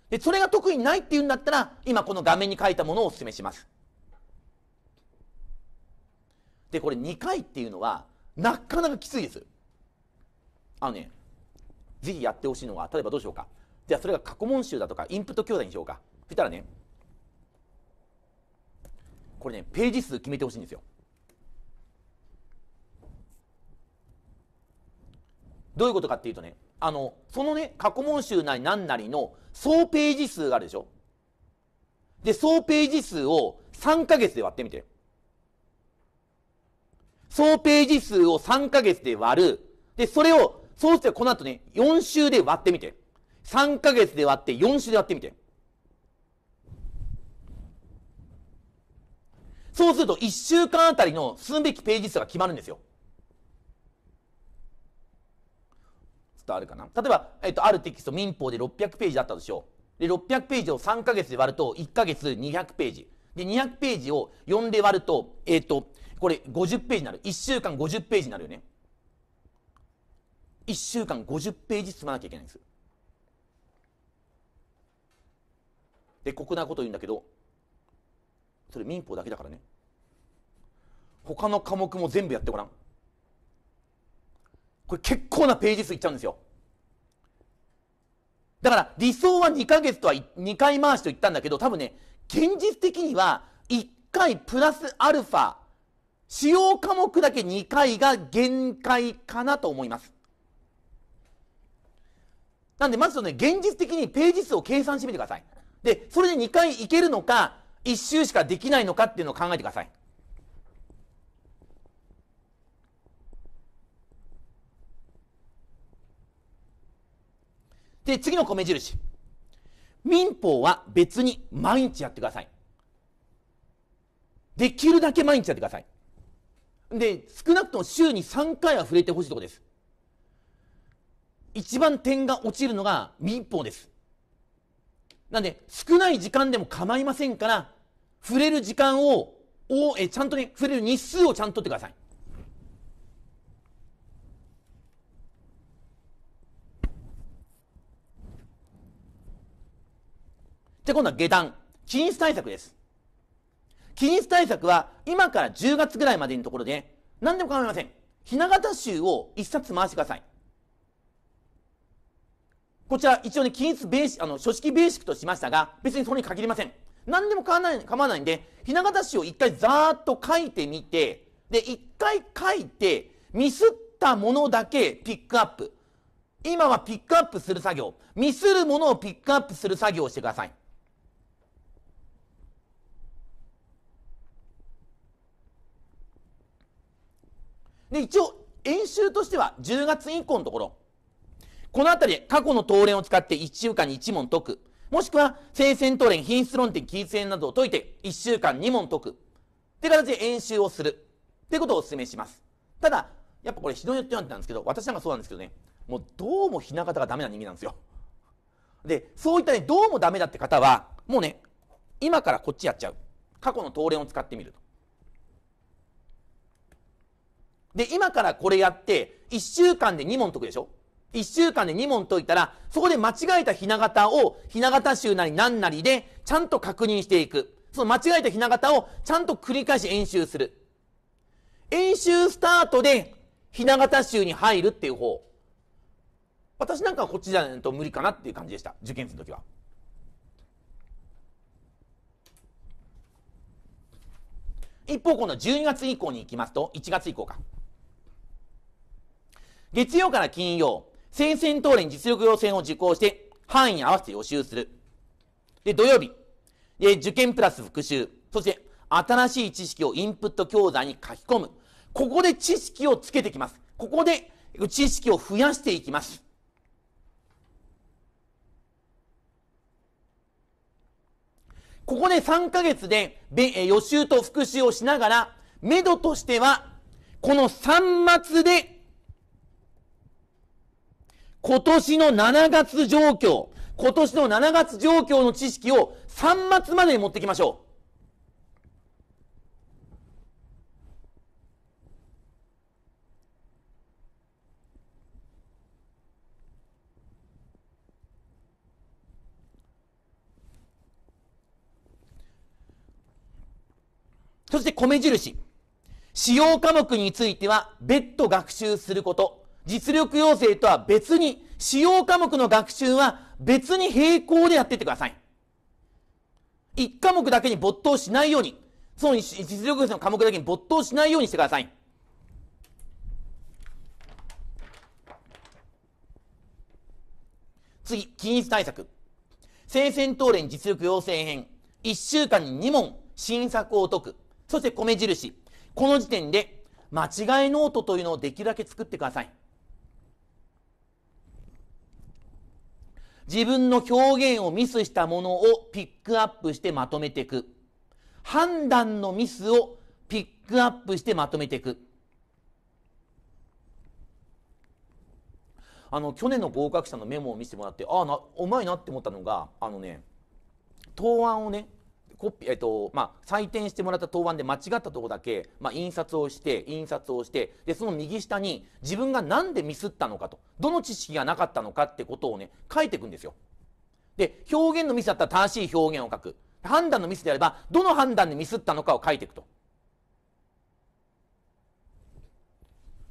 で、それが特にないっていうんだったら、今この画面に書いたものをお勧めします。で、これ2回っていうのは、なかなかきついです。あのね、ぜひやってほしいのは、例えばどうしようか。じゃあそれが過去問集だとか、インプット教材にしようか。そしたらね、これね、ページ数決めてほしいんですよ。どういうことかっていうとね、あの、そのね、過去問集なり何なりの総ページ数があるでしょで、総ページ数を3ヶ月で割ってみて。総ページ数を3ヶ月で割る。で、それを、そうしてこの後ね、4週で割ってみて。3ヶ月で割って4週で割ってみて。そうすると1週間あたりの進むべきページ数が決まるんですよ。あるかな例えば、えっと、あるテキスト民法で600ページだったとしようで600ページを3ヶ月で割ると1ヶ月200ページで200ページを4で割るとえっとこれ50ページになる1週間50ページになるよね1週間50ページ積まなきゃいけないんですで酷なこと言うんだけどそれ民法だけだからね他の科目も全部やってごらんこれ結構なページ数いっちゃうんですよ。だから理想は2ヶ月とは2回回しと言ったんだけど、多分ね、現実的には1回プラスアルファ、使用科目だけ2回が限界かなと思います。なんで、まずね、現実的にページ数を計算してみてください。で、それで2回いけるのか、1周しかできないのかっていうのを考えてください。で、次の米印。民法は別に毎日やってください。できるだけ毎日やってください。で、少なくとも週に3回は触れてほしいとこです。一番点が落ちるのが民法です。なんで、少ない時間でも構いませんから、触れる時間を、えちゃんとね、触れる日数をちゃんとってください。で、今度は下段。均一対策です。均一対策は、今から10月ぐらいまでのところで、何でも構いません。雛形集を1冊回してください。こちら、一応ね、均一ベーシあの、書式ベーシックとしましたが、別にそこに限りません。何でも構わない、構わないんで、雛形集を一回ざーっと書いてみて、で、一回書いて、ミスったものだけピックアップ。今はピックアップする作業。ミスるものをピックアップする作業をしてください。で一応演習としては10月以降のところこの辺りで過去の答練を使って1週間に1問解くもしくは生鮮答練品質論点記述編などを解いて1週間2問解くって形で演習をするってことをお勧めしますただやっぱこれ人によってはなんですけど私なんかそうなんですけどねもうどうも雛形がダメな人間なんですよでそういったねどうもダメだって方はもうね今からこっちやっちゃう過去の答練を使ってみるとで、今からこれやって、1週間で2問解くでしょ ?1 週間で2問解いたら、そこで間違えたひな型を、ひな型集なり何なりで、ちゃんと確認していく。その間違えたひな型を、ちゃんと繰り返し演習する。演習スタートで、ひな型集に入るっていう方。私なんかはこっちじゃないと無理かなっていう感じでした。受験生の時は。一方、今度12月以降に行きますと、1月以降か。月曜から金曜、戦線等連実力要請を受講して、範囲に合わせて予習する。で、土曜日、で受験プラス復習、そして新しい知識をインプット教材に書き込む。ここで知識をつけてきます。ここで知識を増やしていきます。ここで3ヶ月で予習と復習をしながら、目処としては、この3末で今年の7月状況、今年の7月状況の知識を3末までに持ってきましょう。そして米印。使用科目については別途学習すること。実力養成とは別に、使用科目の学習は別に並行でやっていってください。一科目だけに没頭しないように、その実力養成の科目だけに没頭しないようにしてください。次、均一対策。生戦討練実力養成編。1週間に2問、新作を解く。そして米印。この時点で、間違いノートというのをできるだけ作ってください。自分の表現をミスしたものをピックアップしてまとめていく。判断のミスをピックアップしてまとめていく。あの、去年の合格者のメモを見せてもらって、ああ、うまいなって思ったのが、あのね、答案をね、コピえっとまあ、採点してもらった答案で間違ったとこだけ、まあ、印刷をして印刷をしてでその右下に自分が何でミスったのかとどの知識がなかったのかってことをね書いていくんですよで表現のミスだったら正しい表現を書く判断のミスであればどの判断でミスったのかを書いていくと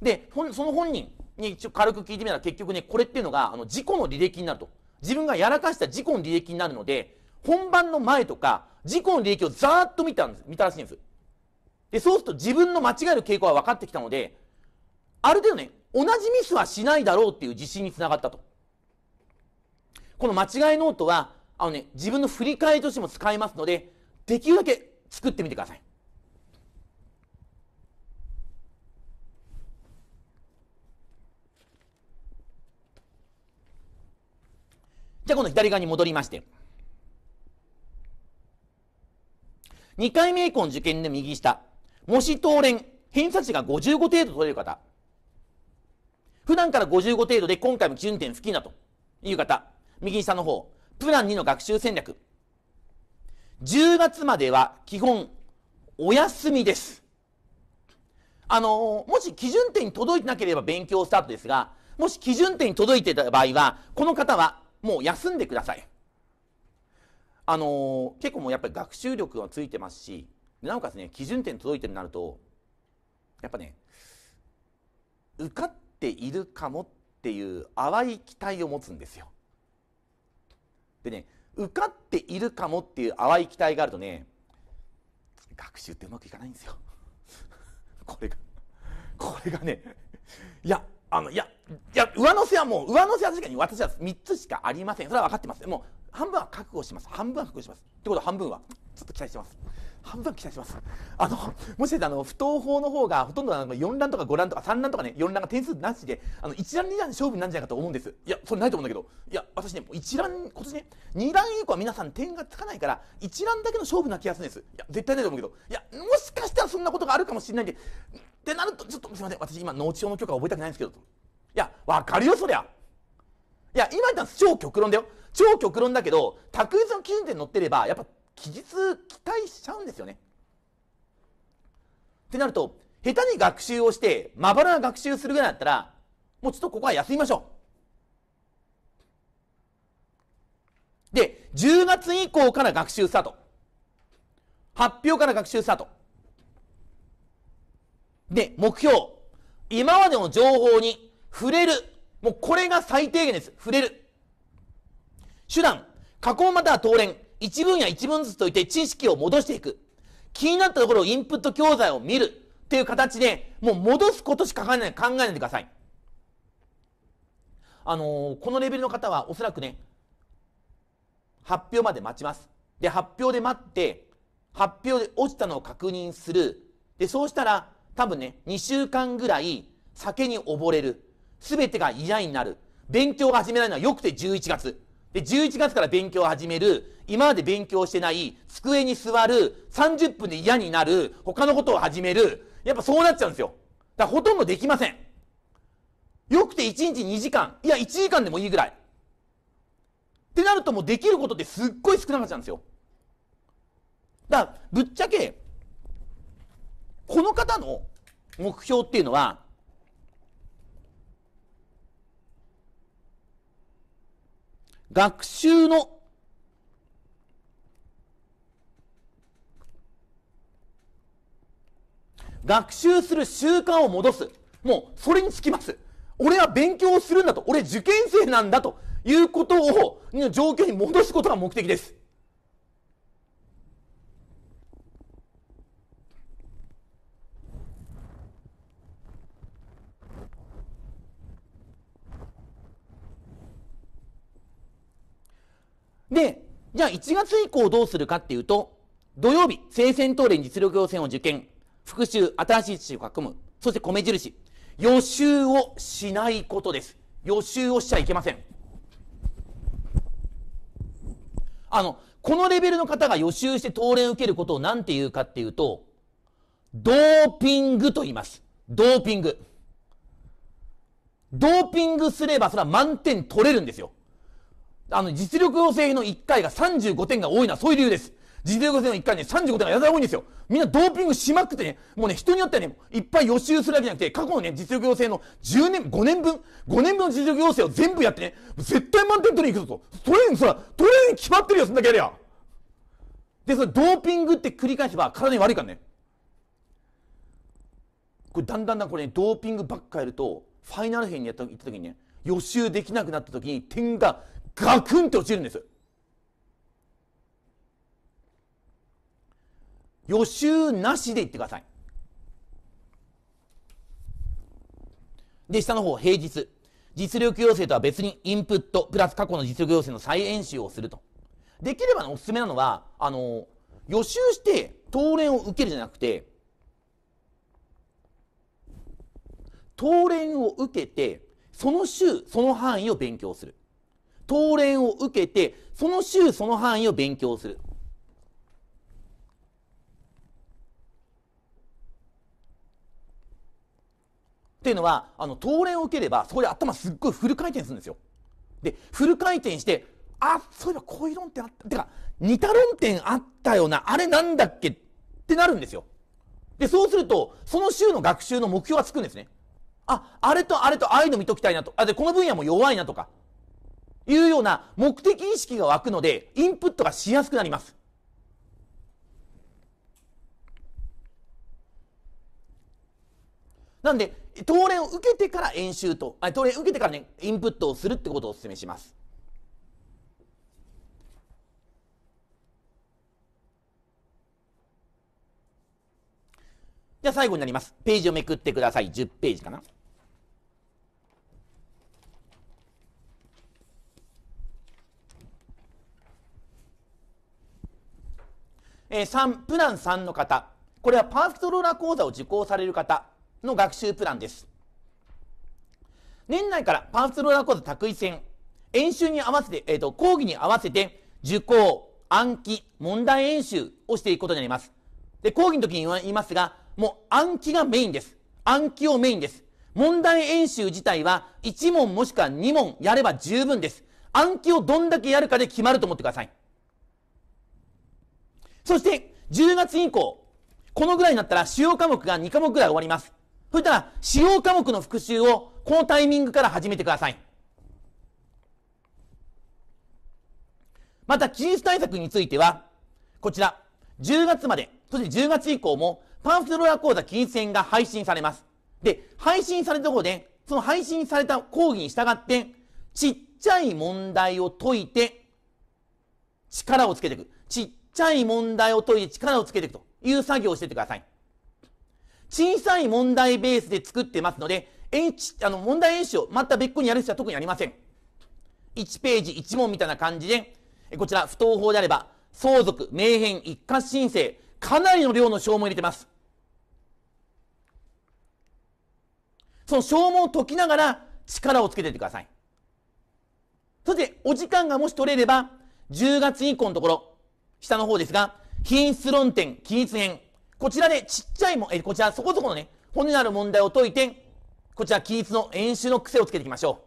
でその本人に軽く聞いてみたら結局ねこれっていうのがあの事故の履歴になると自分がやらかした事故の履歴になるので本番の前とか事故の利益をざーっと見たんです見たらしいんですでそうすると自分の間違える傾向は分かってきたのである程度ね同じミスはしないだろうっていう自信につながったとこの間違いノートはあのね自分の振り返りとしても使えますのでできるだけ作ってみてくださいじゃあ今度左側に戻りまして2回目以降の受験で右下。模試当連、偏差値が55程度取れる方。普段から55程度で今回も基準点好きなという方。右下の方。プラン2の学習戦略。10月までは基本、お休みです。あのー、もし基準点に届いてなければ勉強スタートですが、もし基準点に届いてた場合は、この方はもう休んでください。あのー、結構もうやっぱり学習力がついてますし、なおかつね、基準点届いてるなると、やっぱね、受かっているかもっていう淡い期待を持つんですよ。でね、受かっているかもっていう淡い期待があるとね、学習ってうまくいかないんですよ。これが、これがね、いや、あの、いや、いや、上乗せはもう、上乗せは確かに私は3つしかありません。それは分かってます。もう、半分は覚悟します。半分は覚悟します。ってことは半分は、ちょっと期待してます。半分は期待します。あの、もしかしてあの、不当法の方が、ほとんどあの4段とか5段とか3段とかね、4段が点数なしで、あの、1段2段で勝負なんじゃないかと思うんです。いや、それないと思うんだけど、いや、私ね、1段、今年ね、2段以降は皆さん点がつかないから、1段だけの勝負な気がするんです。いや、絶対ないと思うけど、いや、もしかしたらそんなことがあるかもしれないんで、ってなると、ちょっとすいません、私今、農地法の許可覚えたくないんですけど、いや、わかるよ、そりゃ。いや、今言ったら超極論だよ。超極論だけど卓越の基準点に載ってればやっぱ期日期待しちゃうんですよね。ってなると下手に学習をしてまばらな学習するぐらいだったらもうちょっとここは休みましょう。で10月以降から学習スタート発表から学習スタートで目標今までの情報に触れるもうこれが最低限です触れる手段、加工または当連、一分や一分ずつといて知識を戻していく。気になったところをインプット教材を見るっていう形で、もう戻すことしか考えない、考えないでください。あのー、このレベルの方はおそらくね、発表まで待ちます。で、発表で待って、発表で落ちたのを確認する。で、そうしたら、多分ね、2週間ぐらい酒に溺れる。すべてが嫌になる。勉強が始められるのはよくて11月。で、11月から勉強を始める、今まで勉強してない、机に座る、30分で嫌になる、他のことを始める、やっぱそうなっちゃうんですよ。だからほとんどできません。よくて1日2時間、いや1時間でもいいぐらい。ってなるともうできることってすっごい少なかったんですよ。だから、ぶっちゃけ、この方の目標っていうのは、学習の学習する習慣を戻す。もう、それにつきます。俺は勉強するんだと。俺受験生なんだということを、状況に戻すことが目的です。で、じゃあ1月以降どうするかっていうと、土曜日、生鮮東連実力予選を受験、復習、新しい知識を囲む、そして米印、予習をしないことです。予習をしちゃいけません。あの、このレベルの方が予習して当連受けることを何て言うかっていうと、ドーピングと言います。ドーピング。ドーピングすればそれは満点取れるんですよ。あの、実力要請の1回が35点が多いのはそういう理由です。実力要請の1回に、ね、35点がやたら多いんですよ。みんなドーピングしまくってね、もうね、人によってはね、いっぱい予習するわけじゃなくて、過去のね、実力要請の10年、5年分、5年分の実力要請を全部やってね、絶対満点取りに行くぞと。トレーニング、そら、トレーニング決まってるよ、そんだけやりゃ。で、それドーピングって繰り返せば体に悪いからね。これ、だんだんだんこれね、ドーピングばっかやると、ファイナル編にやった、行った時にね、予習できなくなった時に点がガクンと落ちるんです予習なしで言ってくださいで下の方平日実力要請とは別にインプットプラス過去の実力要請の再演習をするとできれば、おすすめなのはあの予習して当練を受けるじゃなくて当練を受けてその週その範囲を勉強する当練を受けて、その週その範囲を勉強する。っていうのは、あの、当練を受ければ、そこで頭すっごいフル回転するんですよ。で、フル回転して、あ、そういえばこういう論点あった、てか、似た論点あったよな、あれなんだっけってなるんですよ。で、そうすると、その週の学習の目標はつくんですね。あ、あれとあれとああいうの見ときたいなと。あ、で、この分野も弱いなとか。いうような目的意識が湧くので、インプットがしやすくなります。なんで、当練を受けてから演習と、あ当練受けてからね、インプットをするってことをお勧めします。じゃあ最後になります。ページをめくってください。10ページかな。え3、プラン3の方、これはパーフェクトローラー講座を受講される方の学習プランです。年内からパーフェクトローラー講座卓一戦、演習に合わせて、えっ、ー、と、講義に合わせて、受講、暗記、問題演習をしていくことになります。で、講義の時に言いますが、もう暗記がメインです。暗記をメインです。問題演習自体は1問もしくは2問やれば十分です。暗記をどんだけやるかで決まると思ってください。そして、10月以降、このぐらいになったら主要科目が2科目ぐらい終わります。そしたら、主要科目の復習をこのタイミングから始めてください。また、記述対策については、こちら、10月まで、そして10月以降も、パンフローー講座記述編が配信されます。で、配信されたところで、その配信された講義に従って、ちっちゃい問題を解いて、力をつけていく。ちっちゃい問題を解いて力をつけていくという作業をしててください。小さい問題ベースで作ってますので、演あの問題演習をまた別個にやる必要は特にありません。1ページ1問みたいな感じで、こちら不当法であれば、相続、名変、一括申請、かなりの量の証文を入れてます。その証文を解きながら力をつけていってください。そして、お時間がもし取れれば、10月以降のところ、下の方ですが、品質論点、起立編。こちらでちっちゃいも、え、こちらそこそこのね、骨になる問題を解いて、こちら起立の演習の癖をつけていきましょ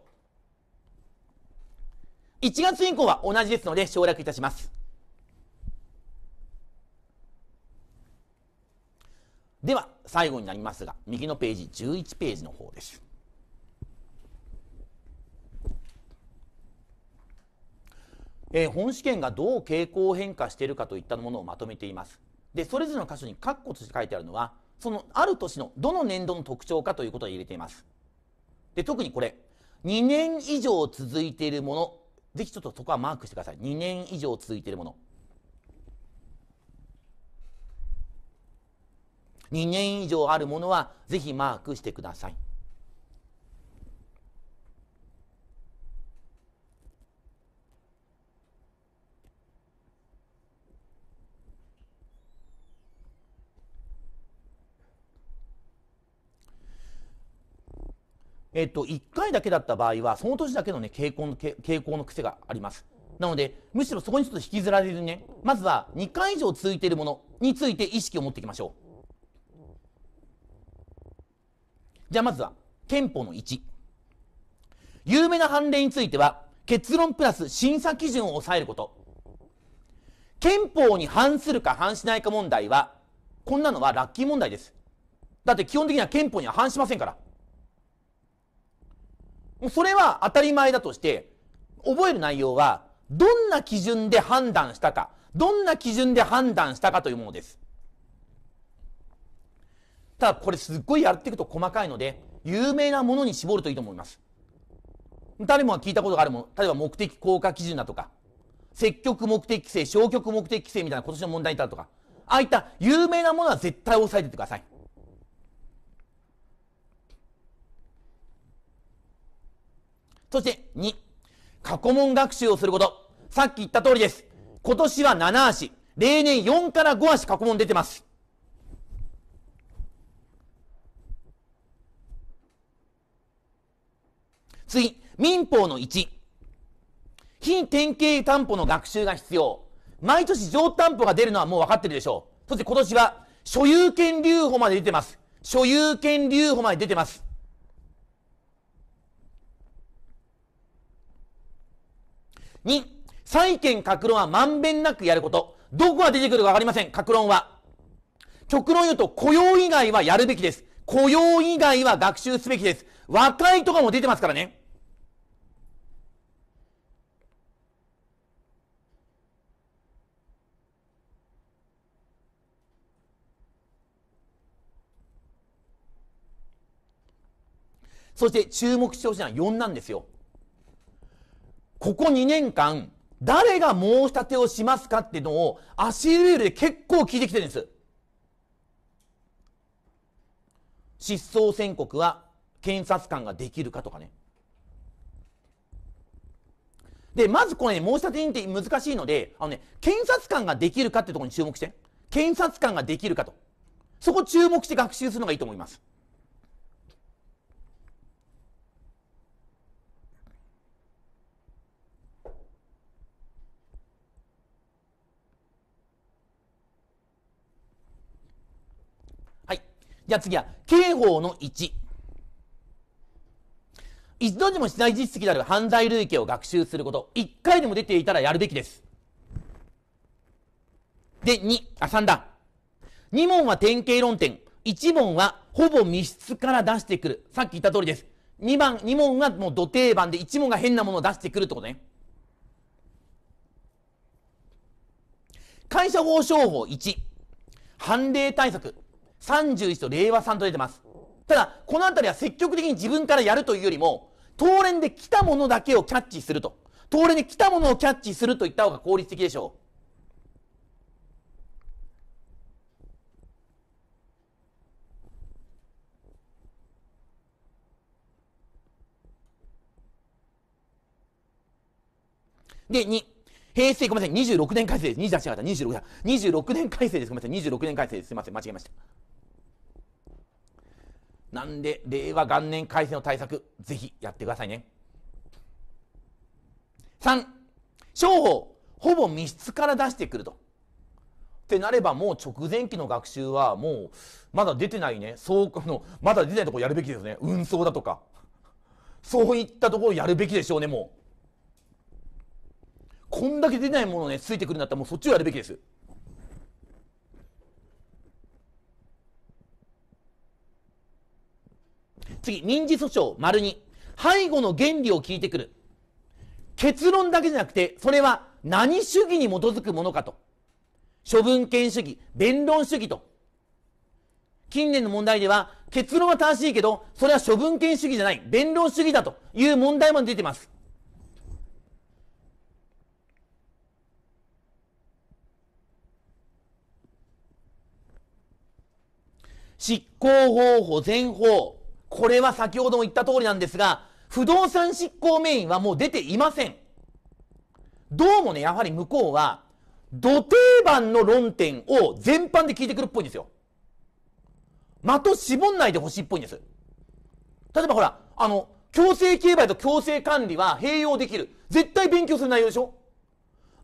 う。1月以降は同じですので省略いたします。では、最後になりますが、右のページ、11ページの方です。えー、本試験がどう傾向変化しているかといったものをまとめています。で、それぞれの箇所に括弧として書いてあるのは、そのある年のどの年度の特徴かということを入れています。で、特にこれ、2年以上続いているもの、ぜひちょっとそこはマークしてください。2年以上続いているもの。2年以上あるものは、ぜひマークしてください。えっと、1回だけだった場合は、その年だけのね、傾向の、傾向の癖があります。なので、むしろそこにちょっと引きずられるね、まずは2回以上続いているものについて意識を持っていきましょう。じゃあまずは、憲法の1。有名な判例については、結論プラス審査基準を抑えること。憲法に反するか反しないか問題は、こんなのはラッキー問題です。だって基本的には憲法には反しませんから。もうそれは当たり前だとして、覚える内容は、どんな基準で判断したか、どんな基準で判断したかというものです。ただ、これすっごいやっていくと細かいので、有名なものに絞るといいと思います。誰もが聞いたことがあるもの、例えば目的効果基準だとか、積極目的規制、消極目的規制みたいな今年の問題だとか、ああいった有名なものは絶対押さえててください。そして2、過去問学習をすること。さっき言った通りです。今年は7足。例年4から5足過去問出てます。次、民法の1。非典型担保の学習が必要。毎年上担保が出るのはもう分かってるでしょう。そして今年は所有権留保まで出てます。所有権留保まで出てます。2、債権格論はまんべんなくやること。どこが出てくるかわかりません。格論は。極論言うと、雇用以外はやるべきです。雇用以外は学習すべきです。若いとかも出てますからね。そして注目してほしいのは4なんですよ。ここ2年間、誰が申し立てをしますかっていうのを、アシールで結構聞いてきてるんです。失踪宣告は検察官ができるかとかね。で、まずこれね、申し立て人って難しいので、あのね、検察官ができるかってところに注目して。検察官ができるかと。そこ注目して学習するのがいいと思います。じゃあ次は、刑法の1。一度でもしない実績である犯罪類型を学習すること。一回でも出ていたらやるべきです。で、2、あ、3段。2問は典型論点。1問はほぼ密室から出してくる。さっき言った通りです。2番、2問はもう土定番で1問が変なものを出してくるってことね。会社法商法1。判例対策。31と令和3と出てます。ただ、この辺りは積極的に自分からやるというよりも、当連で来たものだけをキャッチすると。当連で来たものをキャッチするといった方が効率的でしょう。で、2、平成、ごめんなさい、26年改正です。28年改正、26年、26年改正です。ごめんなさい、26年改正です。すみません、間違えました。なんで、令和元年改正の対策、ぜひやってくださいね。3、商法、ほぼ密室から出してくると。ってなればもう直前期の学習はもうまだ出てないねそうの まだ出てないところやるべきですね運送だとかそういったところをやるべきでしょうねもう。こんだけ出ないものねついてくるんだったらもうそっちをやるべきです次民事訴訟丸2背後の原理を聞いてくる結論だけじゃなくてそれは何主義に基づくものかと処分権主義弁論主義と近年の問題では結論は正しいけどそれは処分権主義じゃない弁論主義だという問題も出てます執行方法全法。これは先ほども言った通りなんですが、不動産執行メインはもう出ていません。どうもね、やはり向こうは、土定番の論点を全般で聞いてくるっぽいんですよ。的絞んないでほしいっぽいんです。例えばほら、あの、強制競売と強制管理は併用できる。絶対勉強する内容でしょ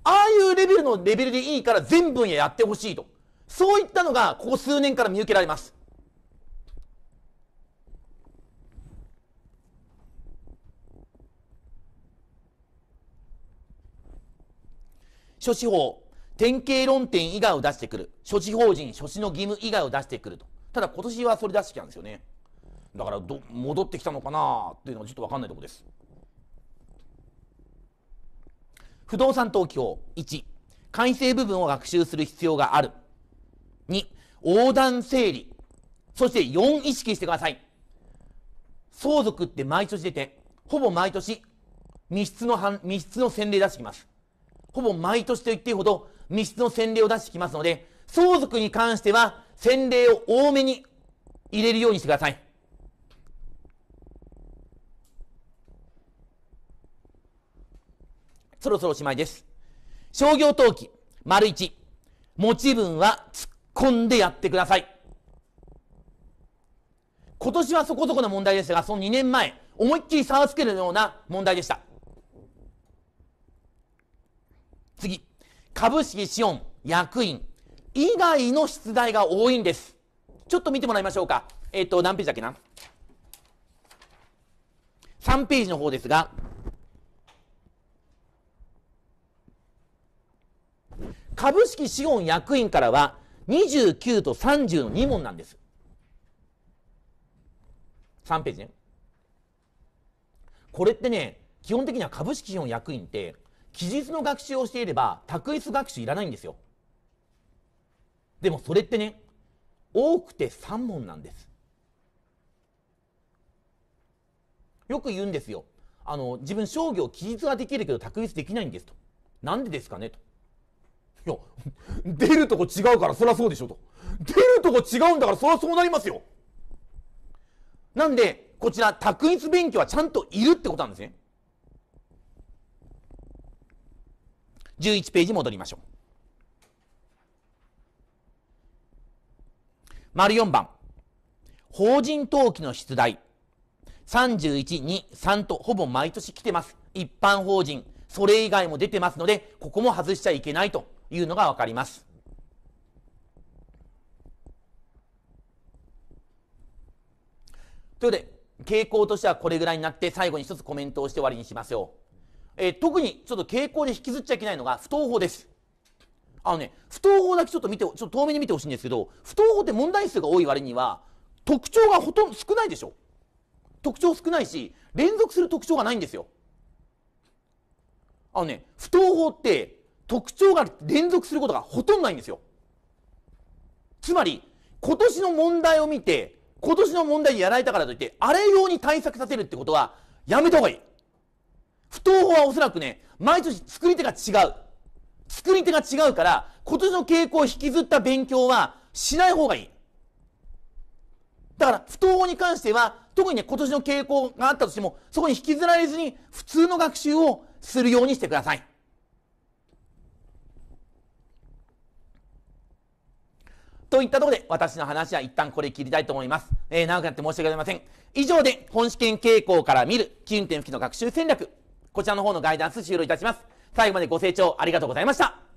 ああいうレベルのレベルでいいから全分野やってほしいと。そういったのが、ここ数年から見受けられます。諸司法、典型論点以外を出してくる。諸司法人、諸司の義務以外を出してくると。ただ今年はそれ出してきたんですよね。だからど戻ってきたのかなっていうのはちょっと分かんないところです。不動産登記法1、改正部分を学習する必要がある。2、横断整理。そして4、意識してください。相続って毎年出て、ほぼ毎年、密室の、密室の洗礼出してきます。ほぼ毎年と言っていいほど密室の洗礼を出してきますので、相続に関しては洗礼を多めに入れるようにしてください。そろそろおしまいです。商業登記、丸1。持ち分は突っ込んでやってください。今年はそこそこの問題でしたが、その2年前、思いっきり差をつけるような問題でした。次、株式資本、役員以外の出題が多いんです。ちょっと見てもらいましょうか。えっ、ー、と、何ページだっけな ?3 ページの方ですが、株式資本役員からは29と30の2問なんです。3ページね。これってね、基本的には株式資本役員って記述の学習をしていれば卓越学習いらないんですよでもそれってね多くて3問なんですよく言うんですよあの自分商業記述はできるけど卓越できないんですとなんでですかねといや出るとこ違うからそりゃそうでしょと出るとこ違うんだからそりゃそうなりますよなんでこちら卓越勉強はちゃんといるってことなんですね11ページ戻りましょう。丸4番。法人登記の出題。31、2、3とほぼ毎年来てます。一般法人。それ以外も出てますので、ここも外しちゃいけないというのがわかります。ということで、傾向としてはこれぐらいになって、最後に一つコメントをして終わりにしましょう。えー、特にちょっと傾向で引きずっちゃいけないのが不登法です。あのね、不登法だけちょっと見て、ちょっと遠目に見てほしいんですけど、不登法って問題数が多い割には、特徴がほとんど少ないでしょ特徴少ないし、連続する特徴がないんですよ。あのね、不登法って特徴が連続することがほとんどないんですよ。つまり、今年の問題を見て、今年の問題にやられたからといって、あれ用に対策させるってことは、やめた方がいい。不当法はおそらくね、毎年作り手が違う。作り手が違うから、今年の傾向を引きずった勉強はしない方がいい。だから、不当法に関しては、特にね、今年の傾向があったとしても、そこに引きずられずに、普通の学習をするようにしてください。といったところで、私の話は一旦これ切りたいと思います。えー、長くなって申し訳ありません。以上で、本試験傾向から見る、近点付きの学習戦略、こちらの方のガイダンス終了いたします。最後までご清聴ありがとうございました。